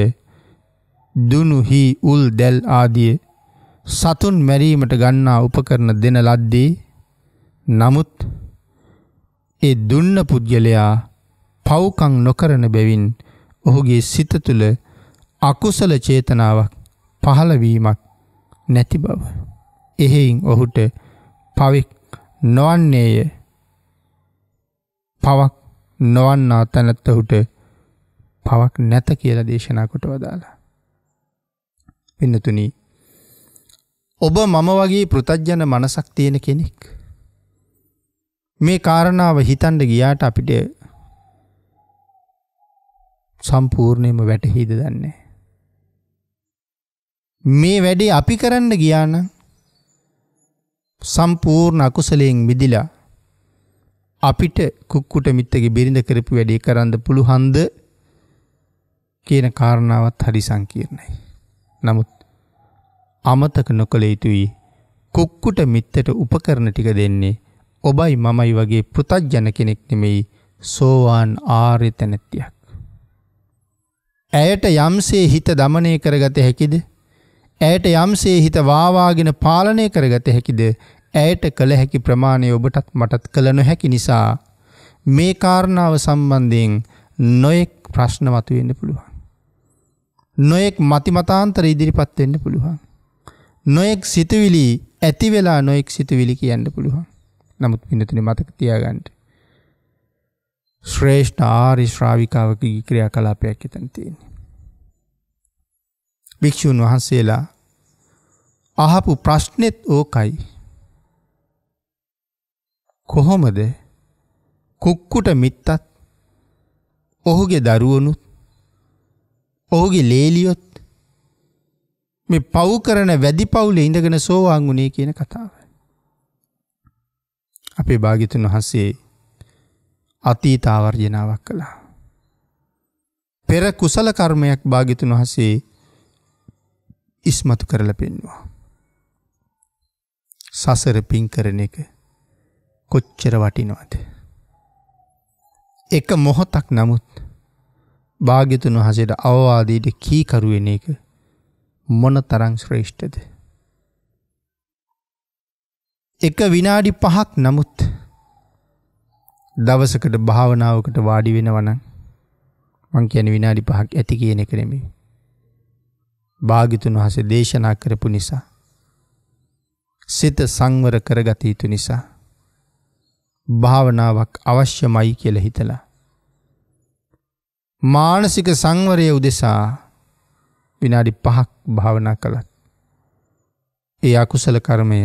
දුනුහි උල් දැල් ආදිය සතුන් මැරීමට ගන්නා උපකරන දෙන ලද්දේ නමුත් ඒ දුන්න පුද්ගලයා පව්කං නොකරන බැවින් ඔහුගේ සිත තුළ අකුසල චේතනාවක් පහළවීමක් නැති බව. එහෙයින් ඔහුට පවෙක් නොවන්නේය පවක් නොවන්නා තැනැත්තහුට පවක් නැත කියල දේශනා කොට වදාලා. පින්නතුනී ඔබ මම වගේ පෘතජ්ජන මනසක් තියෙන කෙනෙක්. මේ කාරණාව හිතන්ඩ ගියාට අපිට සම්පූර්ණයම වැටහිද දන්නේ. මේ වැඩේ අපි කරන්න ගියාන සම්පූර්ණ අකුසලයෙන් මිදිලා අපිට කුක්කුට මිත්තගේ බිරිඳ කරපු වැඩේ කරන්න පුළුහන්ද කියන කාරණාවත් හරි සංකීර්ණයි. නමුත් අමතක නොකළ යුතුයි කුක්කුට මිත්තට උපකරණ ටික දෙන්නේ ඔබයි මමයි වගේ පෘතජ්ජන කෙනෙක් නෙමෙයි සෝවාන් ආර්ය තැනැත්තියක්. ඇයට යම්සේ හිත දමනය කරගත හැකිද ඇයට යම්සේ හිත වාවාගෙන පාලනය කරගත හැකිද ඇයට කළ හැකි ප්‍රමාණය ඔබටත් මටත් කළ නොහැකි නිසා මේ කාරණාව සම්බන්ධයෙන් නොයෙක් ප්‍රශ්න මතුවෙන්න පුළුවන්. නොයෙක් මතිමතාන්තර ඉදිරිපත් වෙන්න පුළුවන්. නොයෙක් සිතුවිලි ඇති වෙලා නොයෙක් සිතුවිලි කියන්න පුළුවන්. නමුත් පින්නතුනේ මතක තියාගන්න. ශ්‍රේෂ්ඨ ආරි ශ්‍රාවිකාවකගේ ක්‍රියාකලාපයක් එතන තියෙන්නේ. භික්ෂුන් වහන්සේලා අහපු ප්‍රශ්නෙත් ඕකයි. කොහොමද කුක්කුට මිත්තත් ඔහුගේ දරුවනුත් ඔහුගේ ලේලියොත් මේ පව් කරන වැදි පවුල ඉඳගෙන සෝවාන් වුණේ කියන කතාව. අපේ භාගිතුන් වහන්සේ අතීතාවර්ජනාවක් කළා. පෙර කුසල කර්මයක් භාගිතුන් වහසේ ඉස්මතු කරල පෙන්වා. සසර පින් කරන එක කොච්චර වටිනවද. එක මොහොතක් නමුත් භාගිතුන් වහසට අවවාදීට කීකරුවෙන එක මොන තරං ශ්‍රේෂ්ඨද. එක විනාඩි පහක් නමුත් දවසකට භාවනාවකට වාඩි වෙන වනන් මං කියන විනාඩි පහක් ඇති කියන කරෙමි. භාගිතුන් වහස දේශනා කරපු නිසා සිත සංවර කරගත යුතු නිසා භාවනාවක් අවශ්‍යමයි කියල හිතලා. මානසික සංවරය උදෙසා විනාඩි පහක් භාවනා කළත්. ඒ අකුසල කර්මය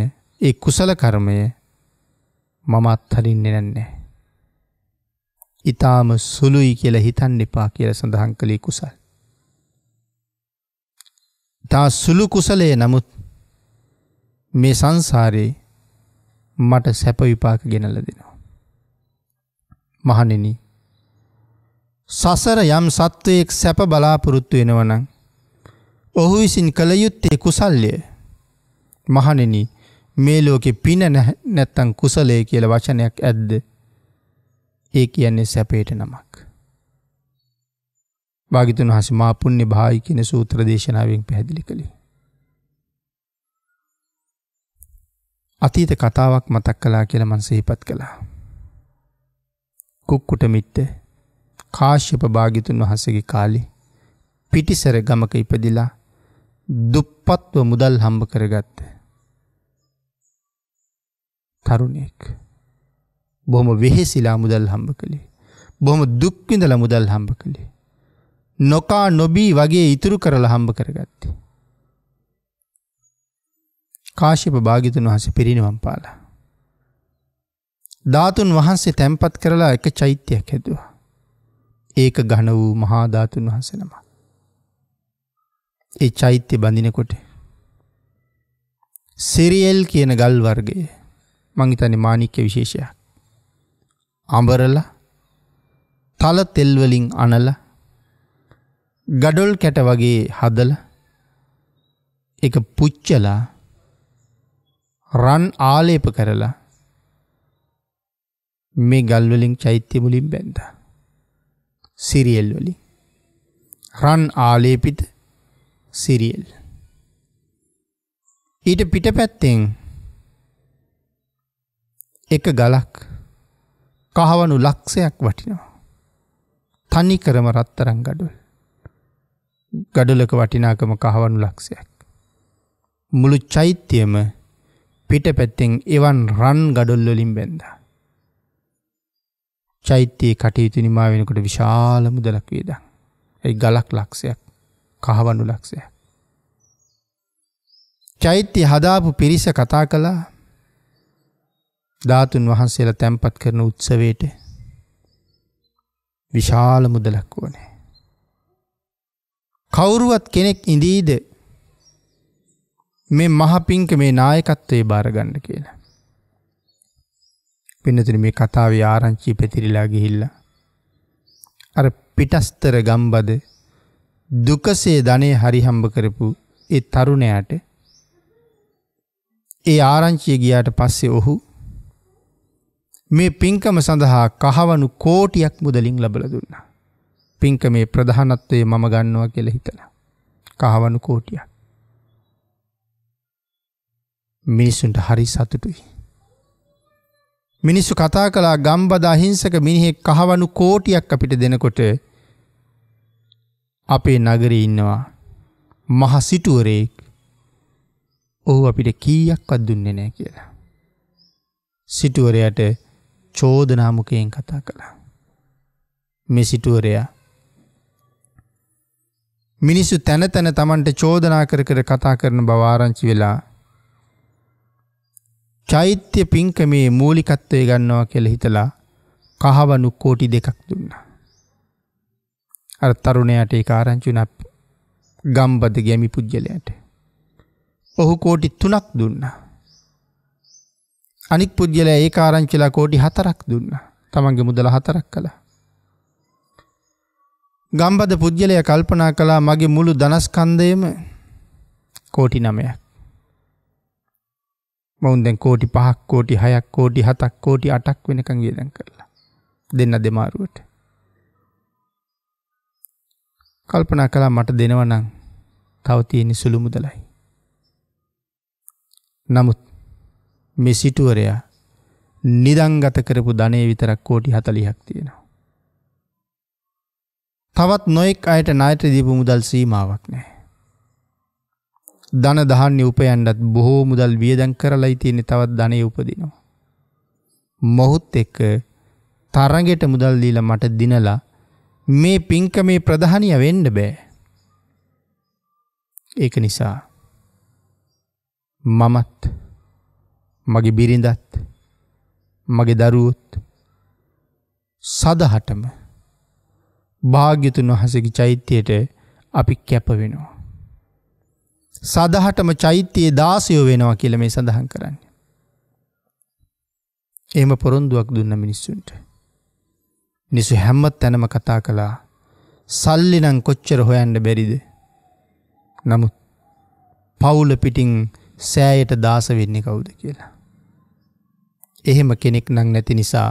ඒ කුසල කර්මය මම අත්හරින්නේ නැන්නේ. ඉතාම සුළුයි කියල හිතන් එපා කියල සඳහන් කළේ කුසල්. තා සුළු කුසලය නමුත් මේ සංසාරයේ මට සැප විපාක ගෙනල දෙනවා. මහනෙන සසර යම් සත්වයෙක් සැප බලාපොරොත්තු වෙනවනං ඔහු විසින් කළ යුත්තේ කුසල්ලය මහනෙන මේ ලෝකෙ පින නැත්තං කුසලය කියල වචනයක් ඇද්ද ඒ කියන්නේ සැපේට නමක්. භාගිතුන් හස මාපුුණ්‍ය භායි කියන සූත්‍ර දේශනාවෙන් පැහැදිලි කළේ. අතීත කතාවක් මතක් කලා කියලා මං සිහිපත් කළා. කුක්කුට මිත්ත කාශ්‍යප භාගිතුන් වහන්සේගේ කාලි පිටිසර ගමක ඉපදිලා දුප්පත්ව මුදල් හම්බ කරගත්ත. තරුණයෙක් බොහොම වෙහෙසිලා මුදල් හම්බ කළේ බොහොම දුක්විඳල මුදල් හම්බ කළේ නොකා නොබී වගේ ඉතුරු කරලා හම්බ කරගත්තේ කාශිප භාගිතුන් වහස පිරිනිවම් පාලා. ධාතුන් වහන්සේ තැන්පත් කරලා එක චෛත්‍යයක් හැදවා. ඒක ගණ වූ මහාධාතුන් වහසනම. ඒ චෛත්‍ය බඳිනකොට. සිරියල් කියන ගල් වර්ගය මංහිතන මානික්‍ය විශේෂයක්. අඹරල තල තෙල්වලින් අනල ගඩොල් කැට වගේ හදල එක පුච්චලා රන් ආලේප කරලා මේ ගල්වලින් චෛත්‍ය මුලින් බැන්ද. සිරියල් වලි. රන් ආලේපිත සිරියල්. ඊට පිට පැත්තෙන් එක ගලක් කහවනු ලක්ෂයක් වටිනවා. තනි කරම රත්තරං ගඩුල්. ගඩලක වටිනාකම කහවනු ලක්ෂයක්. මුළු චෛත්‍යයම පිටපැත්තෙන් එවන් රන් ගඩොල්වලින් බැන්දා. චෛත්‍යයේ කටයුතු නිමා වෙනකොට විශාල මුදලක් වේදා. ඇයි ගලක් ලක්ෂයක් කහවඩු ලක්ෂයක්. චෛත්‍ය හදාපු පිරිස කතා කළා ධාතුන් වහන්සේලා තැන්පත් කරන උත්සවයට විශාල මුදලක් ඕනේ. කවුරුවත් කෙනෙක් ඉඳීද මේ මහපින්ක මේ නායකත්වයේ බාරගන්න කියලා. පින්නතින මේ කතාවේ ආරංචි පැතිරිලා ගිහිල්ලා. අර පිටස්තර ගම්බද දුකසේ ධනේ හරිහම්බ කරපු ඒ තරුණයාට ඒ ආරංචිය ගියාට පස්සේ ඔහු මේ පින්කම සඳහා කහවනු කෝටියක් මුදලින් ලබල දුන්නා. පින්ක මේ ප්‍රධානත්වය මම ගන්නවා කියල හිතලා. කහවනු කෝටියක්. මිනිස්සුන්ට හරි සතුටුයි. මිනිස්සු කතා කලා ගම්බද අහිංසක මිනිහෙක් කහවනු කෝටියක් අපිට දෙනකොට අපේ නගරී ඉන්නවා මහසිටුවරයෙක් ඔහු අපිට කීයක්වත් දුන්නේ නෑ කියලා. සිටුවරයට චෝදනාමුකයෙන් කතා කළා. මෙ සිටුවරයා. මිනිස්සු තැන තැන තමන්ට චෝදනා කර කර කතා කරන බවාරංචි වෙලා චෛත්‍ය පින්කමේ මූලිකත්වය ගන්නවා කෙළ හිතලා කහවනු කෝටි දෙකක් දුන්න. අර තරුණයට ඒ ආරංචුන ගම්බද ගැමි පුද්ගලයට. ඔහු කෝටි තුනක් දුන්න. අනික් පුද්ගල ඒ ආරංචිලා කෝටි හතරක් දුන්න තමන්ගේ මුදල හතරක් කළ. ගම්බද පුද්ගලය කල්පනා කලා මගේ මුළු දනස්කන්දයම කෝටි නමයක්. මොවුන් දැන් කෝටි පහක් කෝටි හයක් කෝටි හතක් කෝටි අටක් වෙනකං වියදම් කරලා දෙන්න දෙමාරුවට කල්පනා කළා මට දෙනවනම් තව තියෙන සුළු මුදලයි නමුත් මේ සිටුවරයා නිදංගත කරපු ධනේ විතරක් කෝටි 40ක් තියෙනවා තවත් නොයෙක් අයට ණයට දීපු මුදල් සීමාවක් නැහැ ධන දහන්න උපයන්ඩත් බොහෝ මුදල් වියදැන් කරලා ඉතියෙන තවත් ධනය උපදිනවා. මොහුත් එක්ක තරගෙට මුදල් දීල මට දිනලා මේ පිංක මේ ප්‍රධානය වෙන්ඩ බෑ. ඒක නිසා මමත් මගේ බිරිඳත් මගේ දරුවොත් සදහටම භාග්‍යතුන් වහසකි චෛත්‍යයට අපි කැප වෙනවා. සදහටම චෛත්‍යයේ දාසයෝ වෙනවා කියල මේ සඳහන් කරන්න. එම පොරොන්දුවක් දුන්න මිනිස්සුන්ට. නිසු හැම්මත් තැනම කතා කළා සල්ලි නං කොච්චර හොයන්ඩ බැරිද. නමුත් පවුල පිටිං සෑයට දාස වෙන්නේ කවුද කියලා. එහෙම කෙනෙක් නං නැති නිසා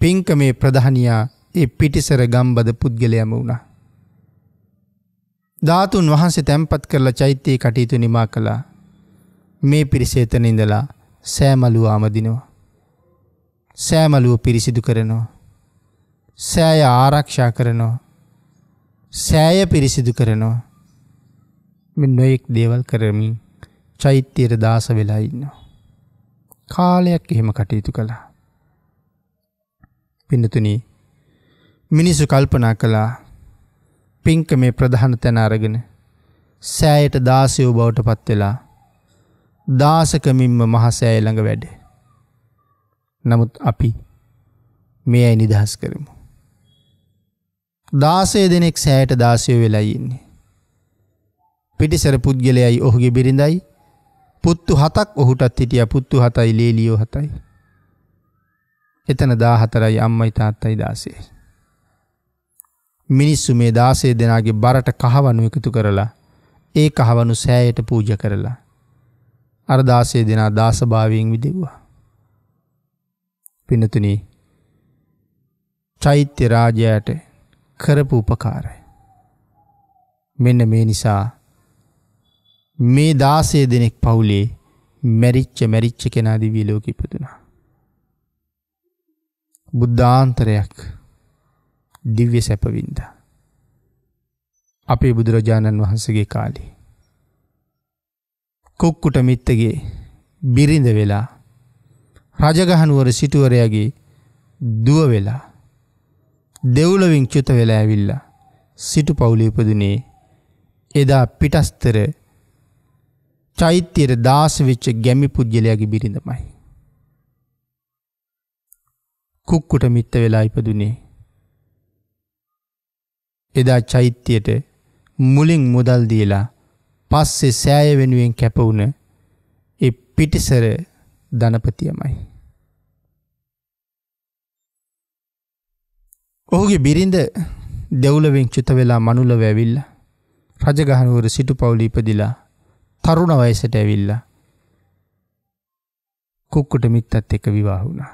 පින්ක මේ ප්‍රධානයා ඒ පිටිසර ගම්බද පුද්ගලයම වුණා. ධාතුන් වහන්සේ තැන්පත් කරලා චෛත්‍යයේ කටයුතු නිමා කළා. මේ පිරිස එතන ඉඳලා සෑමලුව ආමදිනවා. සෑමලුව පිරිසිදු කරනවා. සෑය ආරක්ෂා කරනවා. සෑය පිරිසිදු කරනවා. මෙ නොයෙක් දේවල් කරමින් චෛත්‍යයට දාස වෙලා ඉන්නවා. කාලයක් එහෙම කටයුතු කළා. පින්නතුනී මිනිසු කල්පනා කළා පින්කමේ ප්‍රධාන තැන අරගෙන සෑයට දාසයෝ බවට පත්වෙලා දාසකමින්ම මහසෑය ළඟ වැඩ. නමුත් අපි මේ ඇයි නිදහස් කරමු. දාසය දෙනෙක් සෑයට දාසය වෙලායින්නේ. පිටිසර පුද්ගලයයි ඔහුගේ බිරිඳයි පුත්තු හතක් ඔහුටත් හිටිය පුත්තු හතයි ලේලියෝ හතයි. එතන දා හතරයි අම්මයි තාත්තයි දාසේ. මිනිස්සු මේ දාසේ දෙනාගේ බරට කහවනු එකතු කරලා ඒ කහවනු සෑයට පූජ කරලා. අර දාසේ දෙනා දාසභාවයෙන් විදෙව්වා. පිනතුනී චෛත්‍ය රාජයට කරපු උපකාරය. මෙන්න මේ නිසා මේ දාසේ දෙනෙක් පවුලේ මැරිච්ච මැරිච්ච කෙනා දිවී ලෝක ඉපදුනා. බුද්ධාන්තරයක් දිව්‍ය සැපවින්ද. අපේ බුදුරජාණන් වහන්සගේ කාලි. කොක්කුට මිත්තගේ බිරිඳ වෙලා රජගහනුවර සිටුවරයාගේ දුව වෙලා දෙව්ලවින් චුත වෙලා ඇවිල්ලා සිටු පවුලිපදනේ එදා පිටස්තර චෛත්‍යයට දාසවිච්ච ගැමි පුද්ගලයාගේ බිරිඳමයි. කුක්කුට මිත්ත වෙලා ඉපදුනේ එදා චෛත්‍යයට මුලින් මුදල් දීලා පස්සේ සෑය වෙනුවෙන් කැපවුණ ඒ පිටිසර ධනපතියමයි. ඔහුගේ බිරිඳ දෙවුලවෙන් චුත වෙලා මනුලව ඇවිල්ල රජගහනුවර සිටු පවුලීපදිලා තරුණ වයසට ඇවිල්ල කුක්කුට මිත්තත් එක විවාහුණා.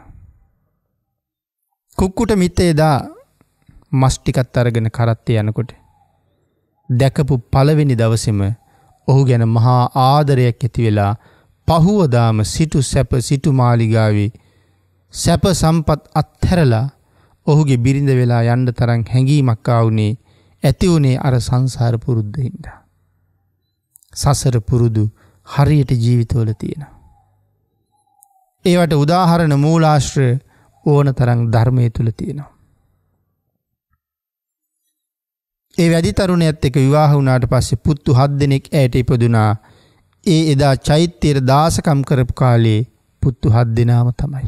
කුක්කුට මිත්ත එදා මස්්ටිකත් අරගෙන කරත්තය යනකොට. දැකපු පළවෙනි දවසම ඔහු ගැන මහා ආදරයක් ඇතිවෙලා පහුවදාම සිටු සැප සිටු මාලිගාවේ සැප සම්පත් අත්හැරලා ඔහුගේ බිරිඳ වෙලා යන්න තරං හැඟීමක්කාවුනේ ඇති වුණේ අර සංසාර පුරුද්ධහින්ද. සසර පුරුදු හරියට ජීවිතවල තියෙන. ඒවට උදාහරණ මූලාශ්‍ර ඕන තරං ධර්මය තුළ තියෙනවා. ඒ වැඩි තරුණයත් එක්ක විවාහ වුණාට පස්සේ පුත්තු 7 දෙනෙක් ඇයට ඉපදුනා. ඒ එදා චෛත්‍යයේ දාසකම් කරපු කාලේ පුත්තු 7 දෙනාම තමයි.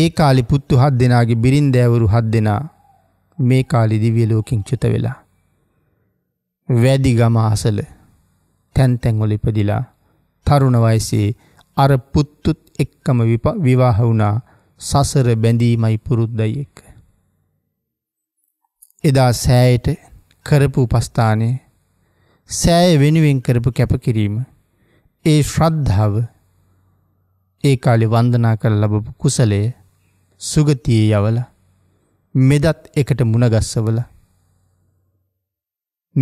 ඒ කාලේ පුත්තු 7 දෙනාගේ බිරින්දෑවරු 7 දෙනා මේ කාලේ දිව්‍ය ලෝකෙන් චුත වෙලා. වැඩි ගම අසල තැන් තැන්වල ඉපදිලා තරුණ වයසේ අර පුත්තුත් එක්කම විවාහ වුණා සසර බැඳීමයි පුරුද්දයි එක්ක. එදා සෑයට කරපු උපස්ථානය සෑය වෙනුවෙන් කරපු කැපකිරීම ඒ ශ්‍රද්ධාව ඒ කාලි වන්දනා කර ලබපු කුසලය සුගතියේ යවල මෙදත් එකට මුණගස්සවල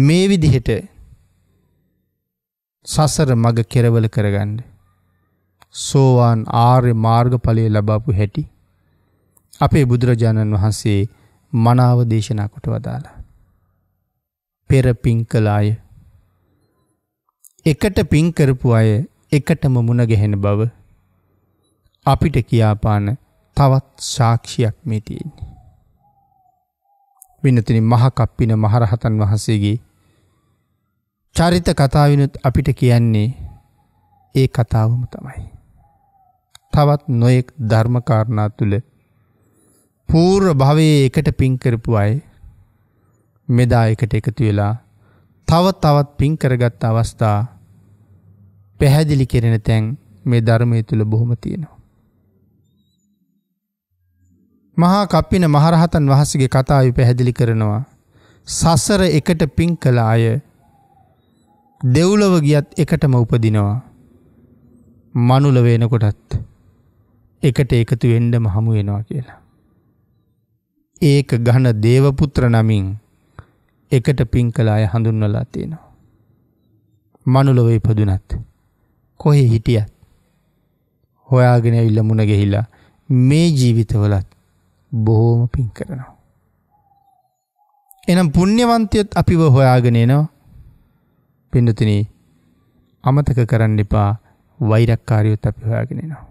මේ විදිහට සසර මග කෙරවල කරගන්න සෝවාන් ආර්ය මාර්ගඵලය ලබාපු හැටි අපේ බුදුරජාණන් වහන්සේ මනාව දේශනා කොට වදාලා. පෙර පිංකලාය එකට පින්කරපු අය එකටම මුණගැහෙන බව අපිට කියාපාන තවත් සාක්ෂියක් මේ තියෙන්නේ. විනතිනි මහකප්පින මහරහතන් වහන්සේගේ චරිත කතාවිනුත් අපිට කියන්නේ ඒ කතාවම තමයි. තවත් නොයෙක් ධර්මකාරණා තුළ පූර්ව භවයේ එකට පින් කරපු අය මෙදා එකට එකතු වෙලා තව තවත් පින් කරගත් අවස්ථා පැහැදිලි කෙරෙන තැන් මේ ධර්මය තුළ බොහොම තියෙනවා. මහා කප්පින මහරහතන් වහසගේ කතාව පැහැදිලි කරනවා. සසර එකට පින් කළ අය දෙව්ලව ගියත් එකටම උපදිනවා. මනුලවේනකොටත් එකට එකතු එන්ඩම හමු වෙනවා කියලා. ඒක ගහන දේවපුත්‍ර නමින් එකට පින් කළ අය හඳුන්වලා තියෙනවා. මනුලොව ඉපදුනත් කොහේ හිටියත් හොයාගෙන ඇවිල්ලා මුණ ගෙහිලා මේ ජීවිතවලත් බොහෝම පින් කරනවා. එනම් පුණ්‍යවන්තයත් අපිව හොයාගෙන එනවා. පින්නතිනි අමතක කරන්න එපා වෛරක්කාරයොත් අපි හොයාගෙන එනවා.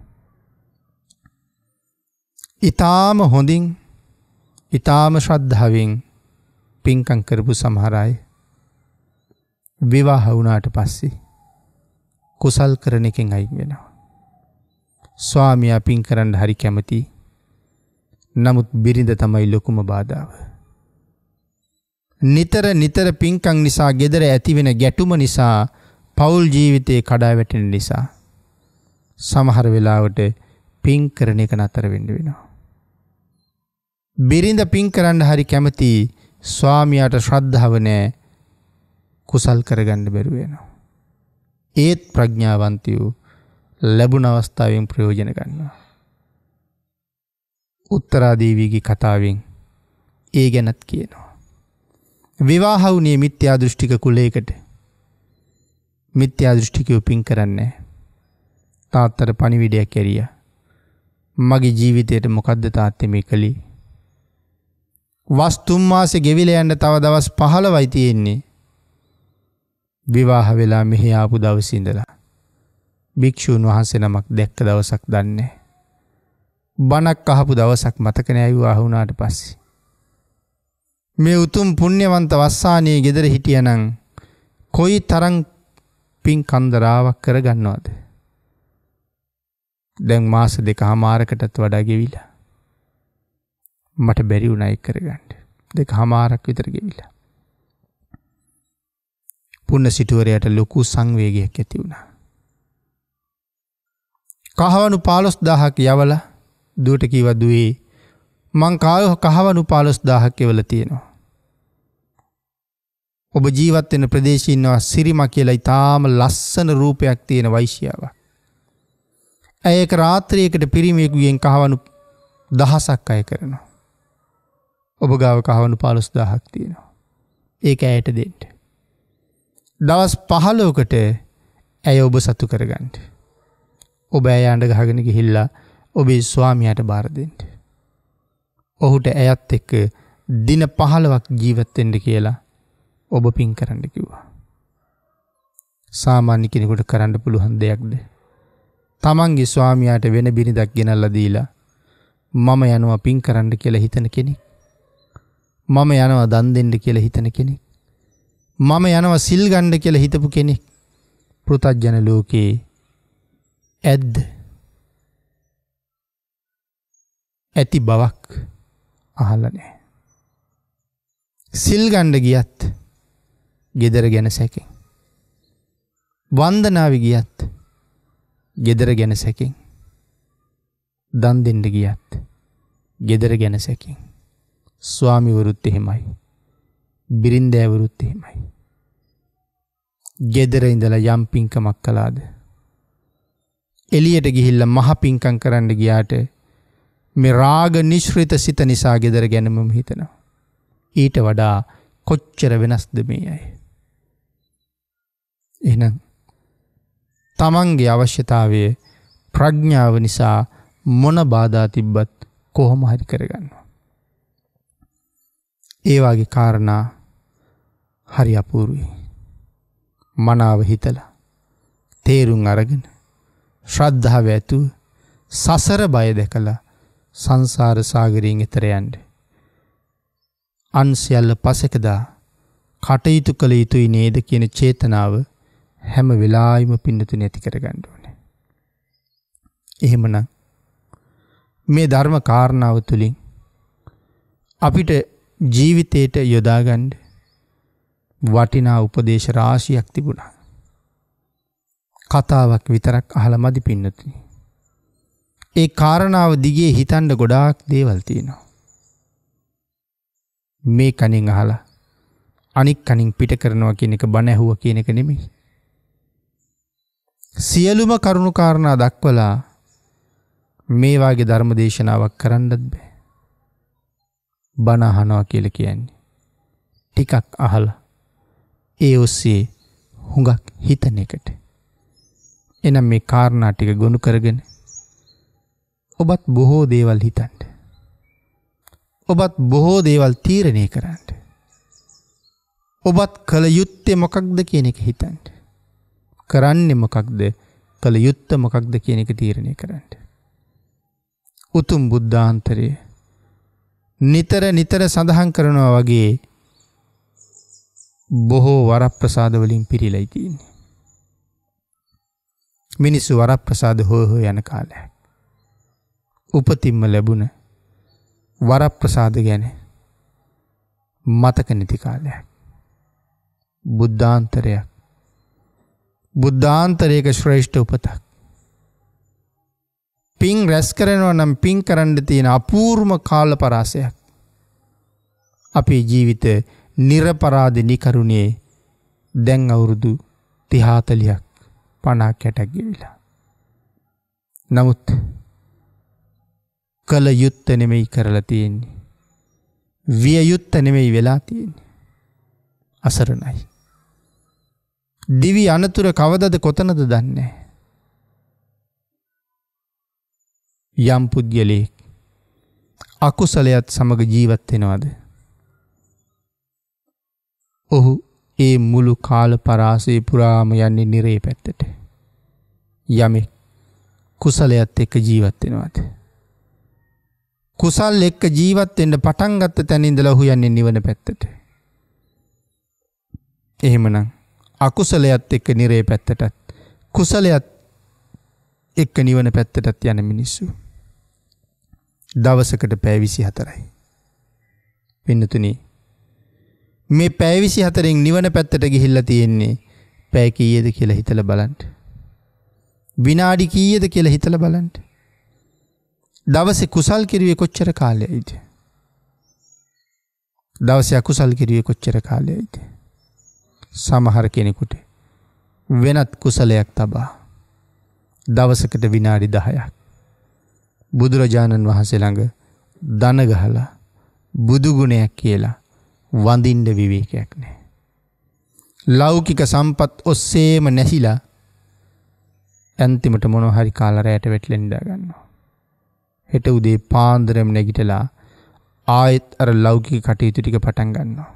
ඊටාම හොඳින් ඊ타ම ශ්‍රද්ධාවෙන් පින්කම් කරපු සමහර අය විවාහ වුණාට පස්සේ කුසල් කරන එකෙන් අයින් වෙනවා. ස්වාමියා පින් කරන්න හරි කැමති. නමුත් බිරිඳ තමයි ලොකුම බාධාව. නිතර නිතර පින්කම් නිසා gedara ඇති වෙන ගැටුම නිසා පෞල් ජීවිතේ කඩා වැටෙන නිසා සමහර වෙලාවට පින් කරන එක නතර වෙන්න වෙනවා. බිරිඳ පින් කරන්න හරි කැමති ස්වාමියාට ශ්‍රද්ධාව නෑ කුසල් කරගන්න බැරුවෙනවා. ඒත් ප්‍රඥාවන්තියූ ලැබුණ අවස්ථාවෙන් ප්‍රයෝජන ගන්නවා. උත්තරාදීවීගේ කතාවෙන් ඒ ගැනත් කියනවා. විවාහවුනේ මිත්‍යා දෘෂ්ටික කුලේකට මිත්‍යා දෘෂ්ටිකයෝ පින් කරන්නේ. තාත්තර පණිවිඩයක් කැරිය. මගේ ජීවිතයට මොකද්ද තාත්තෙ මේ කළේ වස්තුම් මාසේ ගෙවිලා යන්න තව දවස් 15යි තියෙන්නේ. විවාහ වෙලා මෙහි ආපු දවසේ ඉඳලා භික්ෂුන් වහන්සේ නමක් දැක්ක දවසක් දන්නේ. බණක් අහපු දවසක් මතක නෑ විවාහ වුණාට පස්සේ. මේ උතුම් පුණ්‍යවන්ත වස්සානයේ ගෙදර හිටියනම් කොයි තරම් පින් කන්දරාවක් කරගන්නවද? දැන් මාස දෙක හමාරකටත් වඩා ගෙවිලා මට බැරි වුණා එක් කරගන්න. දෙක හමාරක් විතර ගෙවිලා. පුන්න සිටුවරයට ලොකු සංවේගයක් ඇති වුණා. කහවනු පාලොස් දාහක් යවල දුවට කිව දුවේ මං කායෝ කහවනු පාලොස් දාහක් එවල තියෙනවා. ඔබ ජීවත්වෙන ප්‍රදේශීන්නවා සිරිම කියලා ඉතාම ලස්සන රූපයක් තියෙන වයිශ්‍යාවක්. ඇයක රාත්‍රයකට පිරිමියෙකුගෙන් කහවනු දහසක් අය කරනවා. ඔබ ගාව කහවනු පාලොස් දහක් තියෙනවා. ඒක ඇයට දෙෙන්ට. දවස් පහලෝකට ඇය ඔබ සතු කරගන්ට. ඔබ ඇය අන්ඩ ගහගෙන ගිහිල්ලා ඔබේ ස්වාමියයට බාරදෙන්ට. ඔහුට ඇයත් එක්ක දින පහළවක් ජීවත්තෙන්ට කියලා ඔබ පින් කරන්න කිව්වා. සාමාන්‍ය කෙනෙකුට කරන්න පුළුවන් දෙයක්ද. තමන්ගේ ස්වාමියයට වෙන බිනිදක් ගෙනල්ල දීලා මම යනවා පින් කරන්න කියලා හිතන කෙනෙක්. මම යනවා දන් දෙෙන්ඩ කියල හිතන කෙනෙක්. මම යනවා සිල් ගණ්ඩ කියල හිතපු කෙනෙක් පෘතජ්ජන ලෝකයේ ඇද්ද ඇති බවක් අහලනෑ. සිල් ගණ්ඩ ගියත් ගෙදර ගැන සැකෙන්. වන්දනාව ගියත් ගෙදර ගැන සැකින්. දන් දෙෙන්ඩ ගියත් ගෙදර ගැන සැකින්. ස්වාමිවරුත් එහෙමයි. බිරින්දෑවරුත් එහෙමයි. ගෙදර ඉඳලා යම් පිංකමක් කළාද. එලියට ගිහිල්ල මහ පිංකං කරන්න ගියාට මේ රාග නිශ්‍රිත සිත නිසා ගෙදර ගැනමම හිතනවා. ඊට වඩා කොච්චර වෙනස්ද මේ අය. එනම් තමන්ගේ අවශ්‍යතාවය ප්‍රඥාව නිසා මොන බාධා තිබ්බත් කොහොම හරි කරගන්නවා. ඒවාගේ කාරණා හරි අපූරුවේ. මනාව හිතල තේරුම් අරගෙන ශ්‍රද්ධාව ඇතුව සසර බය දැකලා සංසාර සාගරයෙන් එතර යන්න. අන්සියල්ල පසෙකදා කටයුතු කළ යුතුයි නේද කියන චේතනාව හැම වෙලායිම පින්නතු නැති කරගණ්ඩුවන. එහෙමන මේ ධර්ම කාරණාව තුළින් අපිට ජීවිතයට යොදාගන්ඩ වටිනා උපදේශ රාශියක් තිබුණා. කතාවක් විතරක් අහල මදි පින්නති. ඒ කාරණාව දිගේ හිතන්ඩ ගොඩාක් දේවල්තියනවා. මේ කනින් අහලා අනික් කනින් පිට කරනවා කියන එක බණැහුව කියන එක නෙමෙයි. සියලුම කරුණු කාරණා දක්වලා මේවාගේ ධර්ම දේශනාවක් කරන්නත් බෑ. බණ අහනවා කියලා කියන්නේ. ටිකක් අහලා ඒ ඔස්සේ හුඟක් හිතන එකට. එනම් මේ කාරණා ටික ගොනු කරගෙන ඔබත් බොහෝ දේවල් හිතන්න. ඔබත් බොහෝ දේවල් තීරණය කරන්න. ඔබත් කළ යුත්තේ මොකක්ද කියන එක හිතන්න. කරන්න මොකක්ද කළ යුත්ත මොකක්ද කියන එක තීරණය කරන්න. උතුම් බුද්ධාන්තරයේ නිතර නිතර සඳහන් කරනවා වගේ බොහෝ වරප්‍රසාදවලින් පිරිලයි තියන්නේ. මිනිස්සු වරප්‍රසාද හෝහෝ යන කාලෑ. උපතින්ම ලැබුණ වරප්‍රසාද ගැන මතක නැති කාලයක්. බුද්ධාන්තරයක් බුද්ධාන්තරයක ශ්‍රේෂ්ඨ උපතක්. පින් රැස් කරනවා නම් පින් කරන්න තියෙන අපූර්ම කාල පරාසයක්. අපේ ජීවිත නිරපරාධ නිකරුණේ දැන් අවුරුදු තිහාතලියක් පනා කැටැක්ගිවිලා. නමුත් කළ යුත්ත නෙමෙයි කරලා තියෙන්නේ. විය යුත්ත නෙමෙයි වෙලා තියෙන්නේ. අසරණයි. දිවි අනතුර කවදද කොතනද දන්නේ. යම් පුද්ගලයෙක් අකුසලයත් සමඟ ජීවත්වෙනවාද. ඔහු ඒ මුළු කාල පරාසේ පුරාම යන්නේ නිරේ පැත්තට. යමෙක් කුසලයත් එක්ක ජීවත්වෙනවාද. කුසල් එක්ක ජීවත්තෙන්ට පටන්ගත්ත තැනින්දල හු යන්නේ නිවන පැත්තට. එහෙමනම් අකුසලයත් එක්ක නිරේ පැත්තටත් කුසලයත් එක්ක නිවන පැත්තටත් යන මිනිස්සු. දවසකට පැවිසි හතරයි. පින්නතුනි මේ පැවිසි හතරෙන් නිවන පැත්තට ගිහිල්ල තියෙන්නේ පෑ කීයද කියලා හිතල බලන්ට. විනාඩි කීයද කියලා හිතල බලන්ට. දවස කුසල් කිරුවේ කොච්චර කාලයයිද. දවස අකුසල් කිරුවේ කොච්චර කාලයයිද. සමහර කෙනෙකුට වෙනත් කුසලයක් තබා දවසකට විනාඩි දහයක්. බුදුරජාණන් වහන්සේ ළඟ දන ගහලා බුදු ගුණයක් කියලා වඳින්න විවේකයක් නැහැ. ලෞකික සම්පත් ඔස්සේම නැසිලා ඇන්තිමට මොනව හරි කාලා රැයට වැටෙන්න ගන්නවා. හෙට උදේ පාන්දරම නැගිටලා ආයෙත් අර ලෞකික කටයුතු ටික පටන් ගන්නවා.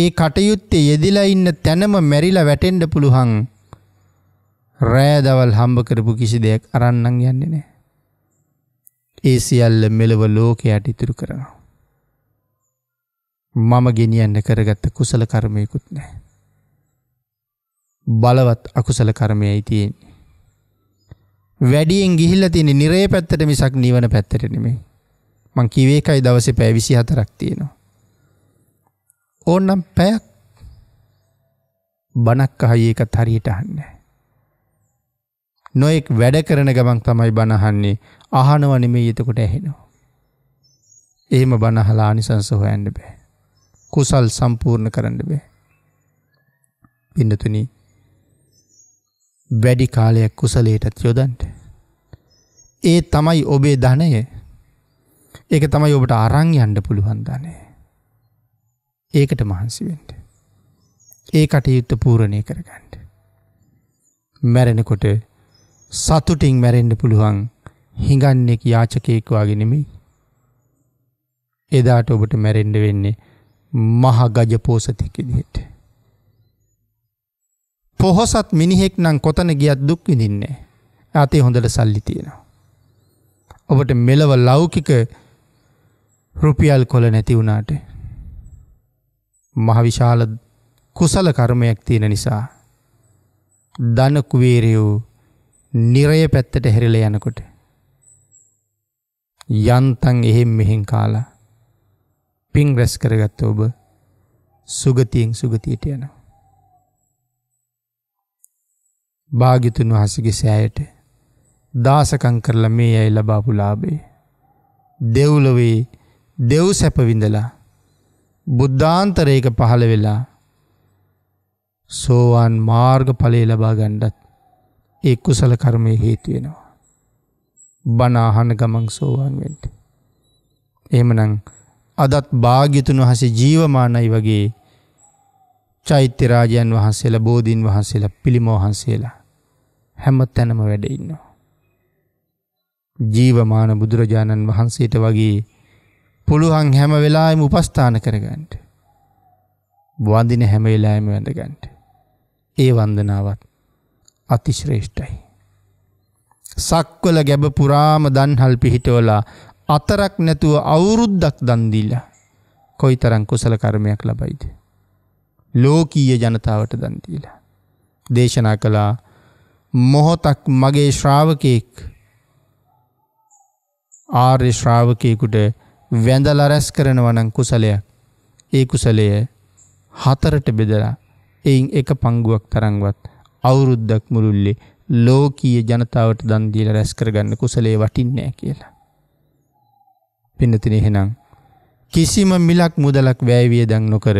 ඒ කටයුත්තේ යෙදිලා ඉන්න තැනම මැරිලා වැටෙන්න පුළුවන් රෑදවල් හම්බ කරපු කිසි දෙයක් අරන්නන් යන්නේ නෑ. ඒ සියල්ල මෙලව ලෝකයට ඉතුරු කරනවා. මම ගෙනියන්න කරගත්ත කුසල කර්මයකුත් නෑ. බලවත් අකුසල කර්මයයි තියෙන්නේ. වැඩියෙන් ගිහිල්ල තියෙන නිරේ පැත්තට මිසක් නිවන පැත්තට නෙමේ. මං කිවේකයි දවස පැවිසි හතරක් තියෙනවා. ඕන්නම් පැයක් බනක් අහයක තරියට අන්නේ. නොයෙක් වැඩ කරන ගමන් තමයි බණහන්නේ අහනව නෙමෙයි එතකොට ඇහෙනවා. එහෙම බණහලා ආනිසංස හොයන්න බෑ. කුසල් සම්පූර්ණ කරන්න බෑ. පින්නතුනි වැඩි කාලයක් කුසලයටත් යොදන්ට. ඒ තමයි ඔබේ ධනය. ඒක තමයි ඔබට අරං යන්න පුළුවන් ධනය. ඒකට මහන්සිවෙන්ට. ඒ කටයුත්ත පූරණය කරගන්නට. මැරෙනකොට සතුටින් මැරෙන්ඩ පුළුවන් හිඟන්නෙක් යාචකයෙක් වගේ නෙමෙයි. එදාට ඔබට මැරෙන්ඩ වෙන්නේ මහ ගජ පෝසතෙක් විදිහට. පොහොසත් මිනිහෙක් නම් කොතන ගියත් දුක් විඳින්නේ. ඇතේ හොඳට සල්ලි තියෙනවා. ඔබට මෙලව ලෞකික රුපියල් කොල නැති වුණාට මහවිශාල කුසල කර්මයක් තියෙන නිසා දන කුවේරයෝ නිරය පැත්තට හැරිල යනකොට. යන්තන් එහෙම් මෙහෙන් කාලා පින් රැස් කරගත්ත ඔබ සුගතියෙන් සුගතියට යනවා. භාගිතුන් වහසගේ සෑයට දාසකං කරලා මේ ඇයි ලබාපු ලාබේ. දෙව්ලොවේ දෙව් සැපවිඳලා බුද්ධාන්තරයක පහළ වෙලා සෝවාන් මාර්ග පලේ ලබා ගණ්ඩත් ඒ කුසල කර්මය හේතු වෙනවා. බණ අහන ගමන් සෝවාන් වෙන්න. එහෙමනම් අදත් භාග්‍යතුන් වහන්සේ ජීවමානයි වගේ චෛත්‍ය රාජයන් වහන්සේලා බෝධීන් වහන්සේලා පිළිම වහන්සේලා හැම තැනම වැඩ ඉන්නවා. ජීවමාන බුදුරජාණන් වහන්සේට වගේ පුළුවන් හැම වෙලාවෙම උපස්ථාන කරගන්න. වඳින හැම වෙලාවෙම වැඳගන්න. ඒ වන්දනාවත් අතිශ්‍රේෂ්ඨයි. සක්වල ගැබ පුරාම දන්හල් පිහිටවලා අතරක් නැතුව අවුරුද්දක් දන්දීලා කොයි තරං කුසල කර්මයක් ලබයිද. ලෝකීය ජනතාවට දන්දීලා. දේශනා කළා මොහොතක් මගේ ශ්‍රාවකයෙක් ආර්ය ශ්‍රාවකයකුට වැඳල රැස් කරනවනං කුසලයක් ඒ කුසලය හතරට බෙදලා එයින් එක පංගුවක් තරංවත් අවුරුද්දක් මුළුල්ලේ ලෝකීය ජනතාවට දන් දීලා රැස් කරගන්න කුසලයේ වටින්නේ නැහැ කියලා. පින්නතින එහෙනම් කිසිම මිලක් මුදලක් වැය වියදම් නොකර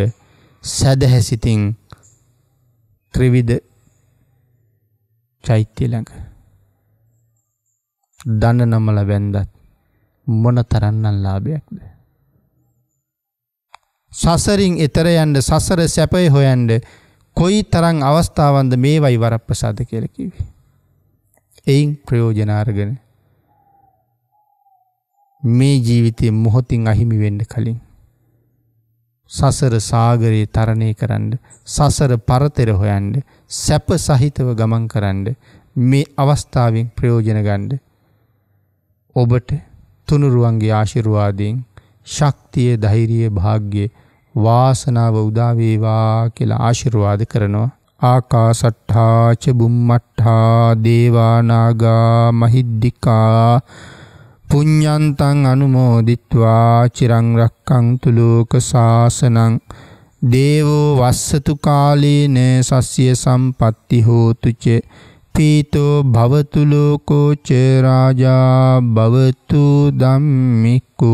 සදහැසිතින් ත්‍රිවිධ චෛත්‍ය ළඟ දන නමල වැන්දත් මොන තරන්නම් ලාභයක්ද සසරින් එතර යන්න සසර සැපය හොයන්න කොයි තරං අවස්ථාවන්ද මේ වයි වරප්‍රසාද කියලකිවේ. එයින් ප්‍රයෝජනාරගෙන මේ ජීවිතය මොහොතින් අහිමි වෙන්න කලින්. සසර සාගරයේ තරණය කරන්න සසර පරතෙර හොයන්ඩ සැප සහිතව ගමන් කරන්න මේ අවස්ථාවෙන් ප්‍රයෝජනගණ්ඩ ඔබට තුනුරුවන්ගේ ආශිරුවාදයෙන් ශක්තිය ධෛරිය භාග්‍යය වාසනාව උදාවේවා කියලා ආශිර්වාද කරනවා. ආකාසට්ඨා ච බුම්මට්ඨා දේවානාගා මහිද්దికා පුඤ්ඤන්තං අනුමෝදිත්වා චිරං රක්ඛන්තු ලෝක සාසනං දේවෝ වස්සතු කාලේන සස්්‍ය සම්පatti හෝතු ච පීතෝ භවතු ලෝකෝ ච රාජා භවතු ධම්මිකෝ